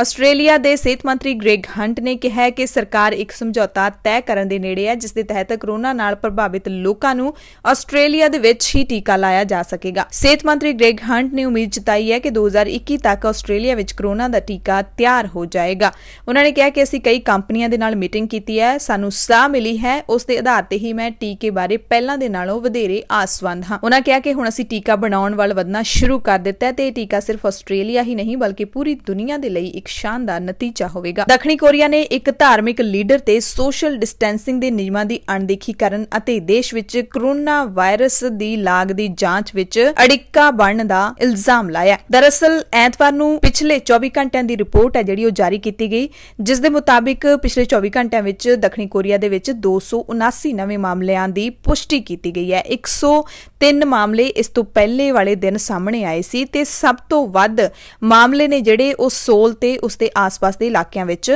[SPEAKER 1] ਆਸਟ੍ਰੇਲੀਆ ਦੇ ਸਿਹਤ ਮੰਤਰੀ ਗ੍ਰੇਗ ਹੰਟ ਨੇ ਕਿਹਾ ਕਿ ਸਰਕਾਰ ਇੱਕ ਸਮਝੌਤਾ ਤੈਅ ਕਰਨ ਦੇ ਨੇੜੇ ਹੈ ਜਿਸ ਦੇ ਤਹਿਤ ਕਰੋਨਾ ਨਾਲ ਪ੍ਰਭਾਵਿਤ ਲੋਕਾਂ ਨੂੰ ਆਸਟ੍ਰੇਲੀਆ ਦੇ ਵਿੱਚ ਹੀ ਟੀਕਾ ਲਾਇਆ ਜਾ ਸਕੇਗਾ ਸਿਹਤ ਮੰਤਰੀ ਗ੍ਰੇਗ ਹੰਟ ਨੇ ਉਮੀਦ ਜਤਾਈ ਹੈ ਕਿ 2021 ਤੱਕ ਆਸਟ੍ਰੇਲੀਆ ਵਿੱਚ ਕਰੋਨਾ ਦਾ ਟੀਕਾ ਤਿਆਰ ਹੋ ਜਾਏਗਾ ਉਹਨਾਂ ਨੇ ਕਿਹਾ ਕਿ ਅਸੀਂ ਕਈ ਕੰਪਨੀਆਂ ਦੇ ਨਾਲ ਮੀਟਿੰਗ ਕੀਤੀ ਹੈ ਸਾਨੂੰ ਸਲਾਹ ਮਿਲੀ ਹੈ ਉਸ ਦੇ ਆਧਾਰ ਤੇ ਹੀ ਮੈਂ ਟੀਕੇ ਬਾਰੇ ਪਹਿਲਾਂ ਦੇ ਨਾਲੋਂ ਵਧੇਰੇ ਆਸਵੰਦ ਹਾਂ ਉਹਨਾਂ ਕਿਹਾ ਕਿ ਹੁਣ ਅਸੀਂ ਟੀਕਾ ਬਣਾਉਣ ਵੱਲ ਵਧਣਾ ਸ਼ੁਰੂ ਕਰ ਦਿੱਤਾ ਹੈ ਤੇ ਇਹ ਟੀਕਾ ਸਿਰਫ ਆਸਟ੍ਰੇਲੀਆ ਹੀ ਨਹੀਂ ਬਲਕਿ ਪੂਰੀ ਦੁਨੀਆ ਦੇ ਲਈ ਇੱਕ ਇੱਕ ਸ਼ਾਨਦਾਰ ਨਤੀਜਾ ਹੋਵੇਗਾ ਦੱਖਣੀ ਕੋਰੀਆ ਨੇ ਇੱਕ ਧਾਰਮਿਕ ਲੀਡਰ ਤੇ ਸੋਸ਼ਲ ਡਿਸਟੈਂਸਿੰਗ ਦੇ ਨਿਯਮਾਂ ਦੀ ਅਣਦੇਖੀ ਕਰਨ ਅਤੇ ਦੇਸ਼ ਵਿੱਚ ਕਰੋਨਾ ਵਾਇਰਸ ਦੀ ਲਾਗ ਦੀ ਜਾਂਚ ਵਿੱਚ ਅੜਿੱਕਾ ਬਣਨ ਦਾ ਇਲਜ਼ਾਮ ਲਾਇਆ ਦਰਅਸਲ ਐਤਵਾਰ ਨੂੰ ਪਿਛਲੇ 24 ਘੰਟਿਆਂ ਦੀ ਰਿਪੋਰਟ ਹੈ ਜਿਹੜੀ ਉਹ ਜਾਰੀ ਕੀਤੀ ਗਈ ਜਿਸ ਦੇ ਮੁਤਾਬਿਕ ਪਿਛਲੇ 24 ਘੰਟਿਆਂ ਵਿੱਚ ਦੱਖਣੀ ਕੋਰੀਆ ਦੇ ਵਿੱਚ 279 ਨਵੇਂ ਮਾਮਲਿਆਂ ਦੀ ਪੁਸ਼ਟੀ ਕੀਤੀ ਗਈ ਹੈ 103 ਮਾਮਲੇ ਇਸ ਤੋਂ ਪਹਿਲੇ ਵਾਲੇ ਦਿਨ ਸਾਹਮਣੇ ਆਏ ਸੀ ਤੇ ਸਭ ਤੋਂ ਵੱਧ ਮਾਮਲੇ ਨੇ ਜਿਹੜੇ ਉਹ ਸੋਲ ਤੇ ਉਸ ਦੇ ਆਸ-ਪਾਸ ਦੇ ਇਲਾਕਿਆਂ ਵਿੱਚ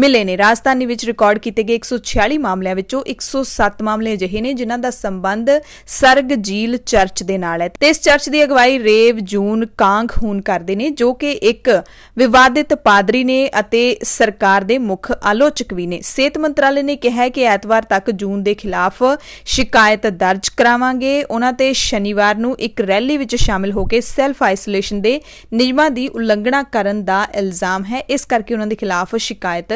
[SPEAKER 1] ਮਿਲੇ ਨੇ ਰਾਜਧਾਨੀ ਵਿੱਚ ਰਿਕਾਰਡ ਕੀਤੇ ਗਏ 146 ਮਾਮਲਿਆਂ ਵਿੱਚੋਂ 107 ਮਾਮਲੇ ਅਜਿਹੇ ਨੇ ਜਿਨ੍ਹਾਂ ਦਾ ਸੰਬੰਧ ਸਰਗ ਜੀਲ ਚਰਚ ਦੇ ਨਾਲ ਹੈ ਤੇ ਇਸ ਚਰਚ ਦੀ ਅਗਵਾਈ ਰੇਵ ਜੂਨ ਕਾਂਗ ਹੂਨ ਕਰਦੇ ਨੇ ਜੋ ਕਿ ਇੱਕ ਵਿਵਾਦਿਤ ਪਾਦਰੀ ਨੇ ਅਤੇ ਸਰਕਾਰ ਦੇ ਮੁੱਖ ਆਲੋਚਕ ਵੀ ਨੇ ਸਿਹਤ ਮੰਤਰਾਲੇ ਨੇ ਕਿਹਾ ਹੈ ਕਿ ਐਤਵਾਰ ਤੱਕ ਜੂਨ ਦੇ ਖਿਲਾਫ ਸ਼ਿਕਾਇਤ ਦਰਜ ਕਰਾਵਾਂਗੇ ਉਹਨਾਂ ਤੇ ਸ਼ਨੀਵਾਰ ਨੂੰ ਇੱਕ ਰੈਲੀ ਵਿੱਚ ਸ਼ਾਮਲ ਹੋ ਕੇ ਸੈਲਫ ਆਈਸੋਲੇਸ਼ਨ ਦੇ ਨਿਯਮਾਂ ਦੀ ਉਲੰਘਣਾ ਕਰਨ ਦਾ ਇਲਜ਼ਾਮ ਨਾਮ ਹੈ ਇਸ ਕਰਕੇ ਉਹਨਾਂ ਦੇ ਖਿਲਾਫ ਸ਼ਿਕਾਇਤ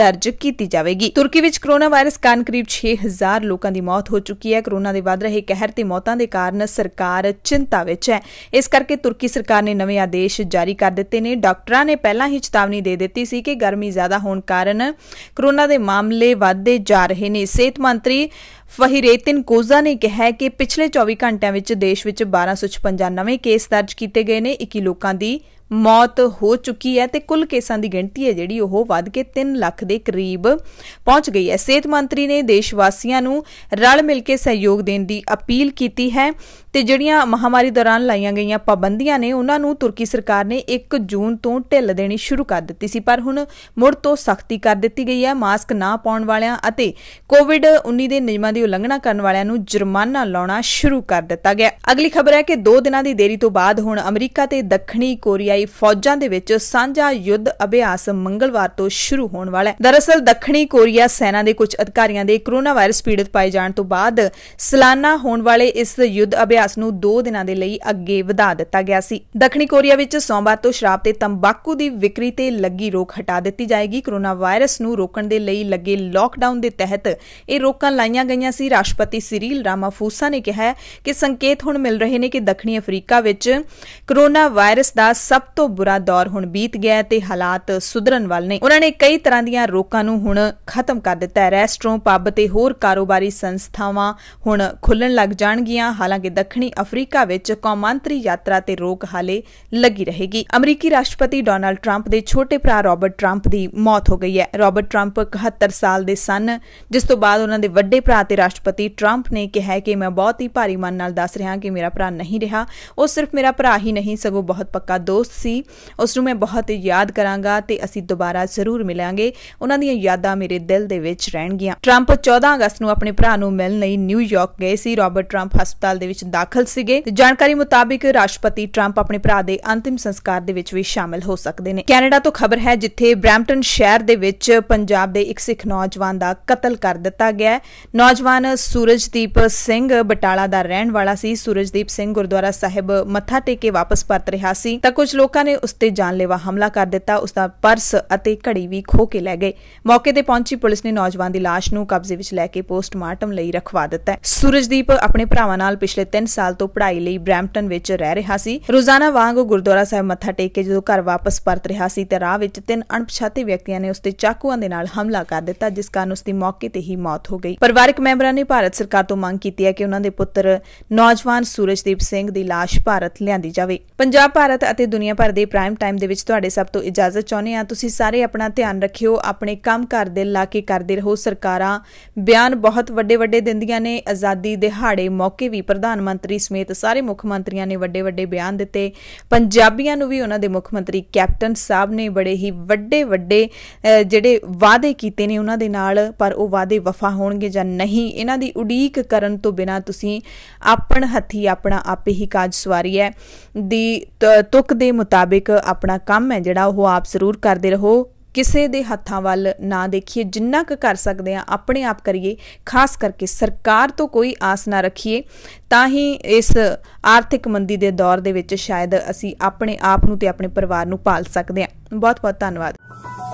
[SPEAKER 1] ਦਰਜ ਕੀਤੀ ਜਾਵੇਗੀ ਤੁਰਕੀ ਵਿੱਚ ਕਰੋਨਾ ਵਾਇਰਸ ਕਾਰਨ ਕਰੀਬ 6000 ਲੋਕਾਂ ਦੀ ਮੌਤ ਹੋ ਚੁੱਕੀ ਹੈ ਕਰੋਨਾ ਦੇ ਵੱਧ ਰਹੇ ਕਹਿਰ ਤੇ ਮੌਤਾਂ ਦੇ ਕਾਰਨ ਸਰਕਾਰ ਚਿੰਤਾ ਵਿੱਚ ਹੈ ਇਸ ਕਰਕੇ ਤੁਰਕੀ ਸਰਕਾਰ ਨੇ ਨਵੇਂ ਆਦੇਸ਼ ਜਾਰੀ ਕਰ ਦਿੱਤੇ ਨੇ ਡਾਕਟਰਾਂ ਨੇ ਪਹਿਲਾਂ ਹੀ ਚੇਤਾਵਨੀ ਦੇ ਦਿੱਤੀ ਸੀ ਕਿ ਗਰਮੀ ਜ਼ਿਆਦਾ ਹੋਣ ਕਾਰਨ ਕਰੋਨਾ ਦੇ ਮਾਮਲੇ ਵਧਦੇ ਜਾ ਰਹੇ ਨੇ ਸਿਹਤ ਮੰਤਰੀ ਫਹਿਰੇਤਨ ਕੋਜ਼ਾ ਨੇ ਕਿਹਾ ਕਿ ਪਿਛਲੇ 24 ਘੰਟਿਆਂ ਵਿੱਚ ਦੇਸ਼ ਵਿੱਚ 1256 ਨਵੇਂ ਕੇਸ ਦਰਜ ਕੀਤੇ ਗਏ ਨੇ 21 ਲੋਕਾਂ ਦੀ ਮੌਤ ਹੋ ਚੁੱਕੀ ਹੈ ਤੇ ਕੁੱਲ ਕੇਸਾਂ ਦੀ ਗਿਣਤੀ ਹੈ ਜਿਹੜੀ ਉਹ ਵੱਧ ਕੇ 3 ਲੱਖ ਦੇ ਕਰੀਬ ਪਹੁੰਚ ਗਈ ਹੈ ਸਿਹਤ ਮੰਤਰੀ ਨੇ ਦੇਸ਼ ਵਾਸੀਆਂ ਨੂੰ ਰਲ ਮਿਲ ਕੇ ਸਹਿਯੋਗ ਦੇਣ ਦੀ ਅਪੀਲ ਕੀਤੀ ਹੈ ਤੇ ਜਿਹੜੀਆਂ ਮਹਾਮਾਰੀ ਦੌਰਾਨ ਲਾਈਆਂ ਗਈਆਂ ਪਾਬੰਦੀਆਂ ਨੇ ਉਹਨਾਂ ਨੂੰ ਤੁਰਕੀ ਸਰਕਾਰ ਨੇ 1 ਜੂਨ ਤੋਂ ਢਿੱਲ ਦੇਣੀ ਸ਼ੁਰੂ ਕਰ ਦਿੱਤੀ ਸੀ ਪਰ ਹੁਣ ਮੁੜ ਤੋਂ ਸਖਤੀ ਕਰ ਦਿੱਤੀ ਗਈ ਹੈ ਮਾਸਕ ਨਾ ਪਾਉਣ ਵਾਲਿਆਂ ਅਤੇ ਕੋਵਿਡ-19 ਦੇ ਨਿਯਮਾਂ ਦੀ ਉਲੰਘਣਾ ਕਰਨ ਵਾਲਿਆਂ ਨੂੰ ਜੁਰਮਾਨਾ ਲਾਉਣਾ ਸ਼ੁਰੂ ਕਰ ਦਿੱਤਾ ਗਿਆ ਅਗਲੀ ਖਬਰ ਹੈ ਕਿ 2 ਦਿਨਾਂ ਦੀ ਦੇਰੀ ਤੋਂ ਬਾਅਦ ਹੁਣ ਅਮਰੀਕਾ ਤੇ ਦੱਖਣੀ ਕੋਰੀਆਈ ਫੌਜਾਂ ਦੇ ਵਿੱਚ ਸਾਂਝਾ ਯੁੱਧ ਅਭਿਆਸ ਮੰਗਲਵਾਰ ਤੋਂ ਸ਼ੁਰੂ ਹੋਣ ਵਾਲਾ ਹੈ ਦਰਅਸਲ ਦੱਖਣੀ ਕੋਰੀਆ ਸੈਨਾ ਦੇ ਕੁਝ ਅਧਿਕਾਰੀਆਂ ਦੇ ਕੋਰੋਨਾ ਵਾਇਰਸ ਪੀੜਤ ਪਾਏ ਜਾਣ ਤੋਂ ਬਾਅਦ ਸਲਾਨਾ ਹੋਣ ਵਾਲੇ ਇਸ ਯੁੱਧ ਅਭਿਆਸ ਅਭਿਆਸ ਨੂੰ 2 ਦਿਨਾਂ ਦੇ ਲਈ ਅੱਗੇ ਵਧਾ ਦਿੱਤਾ ਗਿਆ ਸੀ ਦੱਖਣੀ ਕੋਰੀਆ ਵਿੱਚ ਸੋਮਵਾਰ ਤੋਂ ਸ਼ਰਾਬ ਤੇ ਤੰਬਾਕੂ ਦੀ ਵਿਕਰੀ ਤੇ ਲੱਗੀ ਰੋਕ ਹਟਾ ਦਿੱਤੀ ਜਾਏਗੀ ਕੋਰੋਨਾ ਵਾਇਰਸ ਨੂੰ ਰੋਕਣ ਦੇ ਲਈ ਲੱਗੇ ਲਾਕਡਾਊਨ ਦੇ ਤਹਿਤ ਇਹ ਰੋਕਾਂ ਲਾਈਆਂ ਗਈਆਂ ਸੀ ਰਾਸ਼ਟਰਪਤੀ ਸਿਰਿਲ ਰਾਮਾਫੂਸਾ ਨੇ ਕਿਹਾ ਕਿ ਸੰਕੇਤ ਹੁਣ ਮਿਲ ਰਹੇ ਨੇ ਕਿ ਦੱਖਣੀ ਅਫਰੀਕਾ ਵਿੱਚ ਕੋਰੋਨਾ ਵਾਇਰਸ ਦਾ ਸਭ ਤੋਂ ਬੁਰਾ ਦੌਰ ਹੁਣ ਬੀਤ ਗਿਆ ਹੈ ਤੇ ਹਾਲਾਤ ਸੁਧਰਨ ਵਾਲ ਨੇ ਉਹਨਾਂ ਨੇ ਕਈ ਤਰ੍ਹਾਂ ਦੀਆਂ ਰੋਕਾਂ ਨੂੰ ਹੁਣ ਖਤਮ ਕਰ ਦਿੱਤਾ ਹੈ ਰੈਸਟੋਰੈਂਟ ਪੱਬ ਤੇ ਹੋਰ ਕਾਰੋਬਾਰੀ ਸੰਸਥਾਵਾਂ ਹੁਣ ਖੁੱਲਣ ਲੱਗ ਜਾਣਗੀਆਂ ਹਾਲਾਂਕਿ ਦੱਖਣੀ ਅਫਰੀਕਾ ਵਿੱਚ ਕੌਮਾਂਤਰੀ ਯਾਤਰਾ ਤੇ ਰੋਕ ਹਾਲੇ ਲੱਗੀ ਰਹੇਗੀ ਅਮਰੀਕੀ ਰਾਸ਼ਟਰਪਤੀ ਡੋਨਾਲਡ ਟਰੰਪ ਦੇ ਛੋਟੇ ਭਰਾ ਰਾਬਰਟ ਟਰੰਪ ਦੀ ਮੌਤ ਹੋ ਗਈ ਹੈ ਰਾਬਰਟ ਟਰੰਪ 71 ਸਾਲ ਦੇ ਸਨ ਜਿਸ ਤੋਂ ਬਾਅਦ ਉਹਨਾਂ ਦੇ ਵੱਡੇ ਭਰਾ ਤੇ ਰਾਸ਼ਟਰਪਤੀ ਟਰੰਪ ਨੇ ਕਿਹਾ ਕਿ ਮੈਂ ਬਹੁਤ ਹੀ ਭਾਰੀ ਮਨ ਨਾਲ ਦੱਸ ਰਿਹਾ ਕਿ ਮੇਰਾ ਭਰਾ ਨਹੀਂ ਰਿਹਾ ਉਹ ਸਿਰਫ ਮੇਰਾ ਭਰਾ ਹੀ ਨਹੀਂ ਸਗੋਂ ਬਹੁਤ ਪੱਕਾ ਦੋਸਤ ਸੀ ਉਸ ਨੂੰ ਮੈਂ ਬਹੁਤ ਯਾਦ ਕਰਾਂਗਾ ਤੇ ਅਸੀਂ ਦੁਬਾਰਾ ਜ਼ਰੂਰ ਮਿਲਾਂਗੇ ਉਹਨਾਂ ਦੀਆਂ ਯਾਦਾਂ ਮੇਰੇ ਦਿਲ ਦੇ ਵਿੱਚ ਰਹਿਣਗੀਆਂ ਟਰੰਪ 14 ਅਗਸਤ ਨੂੰ ਆਪਣੇ ਭਰਾ ਨੂੰ ਮਿਲਣ ਲਈ ਨਿਊਯਾਰਕ ਗਏ ਸੀ ਰਾਬਰਟ ਟਰੰਪ ਹਸਪਤਾਲ ਦੇ ਵਿੱਚ ਦਾਖਲ ਸੀਗੇ ਤੇ ਜਾਣਕਾਰੀ ਮੁਤਾਬਿਕ ਰਾਸ਼ਟਰਪਤੀ ਟਰੰਪ ਆਪਣੇ ਭਰਾ ਦੇ ਅੰਤਿਮ ਸੰਸਕਾਰ ਦੇ ਵਿੱਚ ਵੀ ਸ਼ਾਮਲ ਹੋ ਸਕਦੇ ਨੇ ਕੈਨੇਡਾ ਤੋਂ ਖਬਰ ਹੈ ਜਿੱਥੇ ਬ੍ਰੈਂਪਟਨ ਸ਼ਹਿਰ ਦੇ ਵਿੱਚ ਪੰਜਾਬ ਦੇ ਇੱਕ ਸਿੱਖ ਨੌਜਵਾਨ ਦਾ ਕਤਲ ਕਰ ਦਿੱਤਾ ਗਿਆ ਨੌਜਵਾਨ ਸੂਰਜਦੀਪ ਸਿੰਘ ਬਟਾਲਾ ਦਾ ਰਹਿਣ ਵਾਲਾ ਸੀ ਸੂਰਜਦੀਪ ਸਿੰਘ ਗੁਰਦੁਆਰਾ ਸਾਹਿਬ ਮੱਥਾ ਟੇਕੇ ਵਾਪਸ ਪਰਤ ਰਿਹਾ ਸੀ ਤਾਂ ਕੁਝ ਲੋਕਾਂ ਨੇ ਉਸ ਤੇ ਜਾਨਲੇਵਾ ਹਮਲਾ ਕਰ ਦਿੱਤਾ ਉਸ ਦਾ ਪਰਸ ਅਤੇ ਘੜੀ ਵੀ ਖੋ ਕੇ ਲੈ ਗਏ ਮੌਕੇ ਤੇ ਪਹੁੰਚੀ ਪੁਲਿਸ ਨੇ ਨੌਜਵਾਨ ਦੀ ਲਾਸ਼ ਨੂੰ ਕਬਜ਼ੇ ਵਿੱਚ ਲੈ ਕੇ ਪੋਸਟਮਾਰਟਮ ਲਈ ਰਖਵਾ ਦਿੱਤਾ ਸੂਰਜਦੀਪ ਆਪਣੇ ਭਰਾਵਾਂ ਨਾਲ ਪਿਛਲੇ 3 ਸਾਲ ਤੋਂ ਪੜ੍ਹਾਈ ਲਈ ਬ੍ਰੈਂਪਟਨ ਵਿੱਚ ਰਹਿ ਰਿਹਾ ਸੀ ਰੋਜ਼ਾਨਾ ਵਾਂਗ ਉਹ ਗੁਰਦੁਆਰਾ ਸਾਹਿਬ ਮੱਥਾ ਟੇਕ ਕੇ ਜਦੋਂ ਘਰ ਵਾਪਸ ਪਰਤ ਰਿਹਾ ਸੀ ਤੇ ਰਾਹ ਵਿੱਚ ਤਿੰਨ ਅਣਪਛਾਤੇ ਵਿਅਕਤੀਆਂ ਨੇ ਉਸ ਤੇ ਚਾਕੂਆਂ ਦੇ ਨਾਲ ਹਮਲਾ ਕਰ ਦਿੱਤਾ ਜਿਸ ਕਾਰਨ ਉਸ ਦੀ ਮੌਕੇ ਤੇ ਹੀ ਮੌਤ ਹੋ ਗਈ ਪਰਿਵਾਰਕ ਮੈਂਬਰਾਂ ਨੇ ਭਾਰਤ ਸਰਕਾਰ ਤੋਂ ਮੰਗ ਕੀਤੀ ਹੈ ਕਿ ਉਹਨਾਂ ਦੇ ਪੁੱਤਰ ਨੌਜਵਾਨ ਸੂਰਜਦੀਪ ਸਿੰਘ ਦੀ লাশ ਭਾਰਤ ਲਿਆਂਦੀ ਜਾਵੇ ਪੰਜਾਬ ਭਾਰਤ ਅਤੇ ਦੁਨੀਆ ਭਰ ਦੇ ਪ੍ਰਾਈਮ ਟਾਈਮ ਦੇ ਵਿੱਚ ਤੁਹਾਡੇ ਸਭ ਤੋਂ ਇਜਾਜ਼ਤ ਚਾਹੁੰਦੇ ਹਾਂ ਤੁਸੀਂ ਸਾਰੇ ਆਪਣਾ ਧਿਆਨ ਰੱਖਿਓ ਆਪਣੇ ਕੰਮ ਕਰ ਦਿਲ ਲਾ ਕੇ ਕਰਦੇ ਰਹੋ ਸਰਕਾਰਾਂ ਬਿਆਨ ਬਹੁਤ ਵੱਡੇ ਵੱਡੇ ਦਿੰਦੀਆਂ ਨੇ ਆਜ਼ਾਦੀ ਦਿਹਾੜੇ ਮੌਕੇ ਵੀ ਪ੍ਰਧਾਨ ਮੰਤਰੀ ਮੰਤਰੀ ਸਮੇਤ ਸਾਰੇ ਮੁੱਖ ਮੰਤਰੀਆਂ ਨੇ ਵੱਡੇ ਵੱਡੇ ਬਿਆਨ ਦਿੱਤੇ ਪੰਜਾਬੀਆਂ ਨੂੰ ਵੀ ਉਹਨਾਂ ਦੇ ਮੁੱਖ ਮੰਤਰੀ ਕੈਪਟਨ ਸਾਹਿਬ ਨੇ ਬੜੇ ਹੀ ਵੱਡੇ ਵੱਡੇ ਜਿਹੜੇ ਵਾਅਦੇ ਕੀਤੇ ਨੇ ਉਹਨਾਂ ਦੇ ਨਾਲ ਪਰ ਉਹ ਵਾਅਦੇ ਵਫਾ ਹੋਣਗੇ ਜਾਂ ਨਹੀਂ ਇਹਨਾਂ ਦੀ ਉਡੀਕ ਕਰਨ ਤੋਂ ਬਿਨਾ ਤੁਸੀਂ ਆਪਣ ਹੱਥੀ ਆਪਣਾ ਆਪੇ ਹੀ ਕਾਜ ਸਵਾਰੀ ਹੈ ਦੀ ਤੁਕ ਦੇ ਮੁਤਾਬਿਕ ਆਪਣਾ ਕੰਮ ਹੈ ਜਿਹੜਾ ਉਹ ਆਪ ਜ਼ਰੂਰ ਕਰਦੇ ਰਹੋ ਕਿਸੇ ਦੇ ਹੱਥਾਂ ਵੱਲ ਨਾ ਦੇਖੀਏ ਜਿੰਨਾ ਕੁ ਕਰ ਸਕਦੇ ਆ ਆਪਣੇ ਆਪ ਕਰੀਏ ਖਾਸ ਕਰਕੇ ਸਰਕਾਰ ਤੋਂ ਕੋਈ ਆਸ ਨਾ ਰੱਖੀਏ ਤਾਂ ਹੀ ਇਸ ਆਰਥਿਕ ਮੰਦੀ ਦੇ ਦੌਰ ਦੇ ਵਿੱਚ ਸ਼ਾਇਦ ਅਸੀਂ ਆਪਣੇ ਆਪ ਨੂੰ ਤੇ ਆਪਣੇ ਪਰਿਵਾਰ ਨੂੰ ਪਾਲ ਸਕਦੇ ਆ ਬਹੁਤ ਬਹੁਤ ਧੰਨਵਾਦ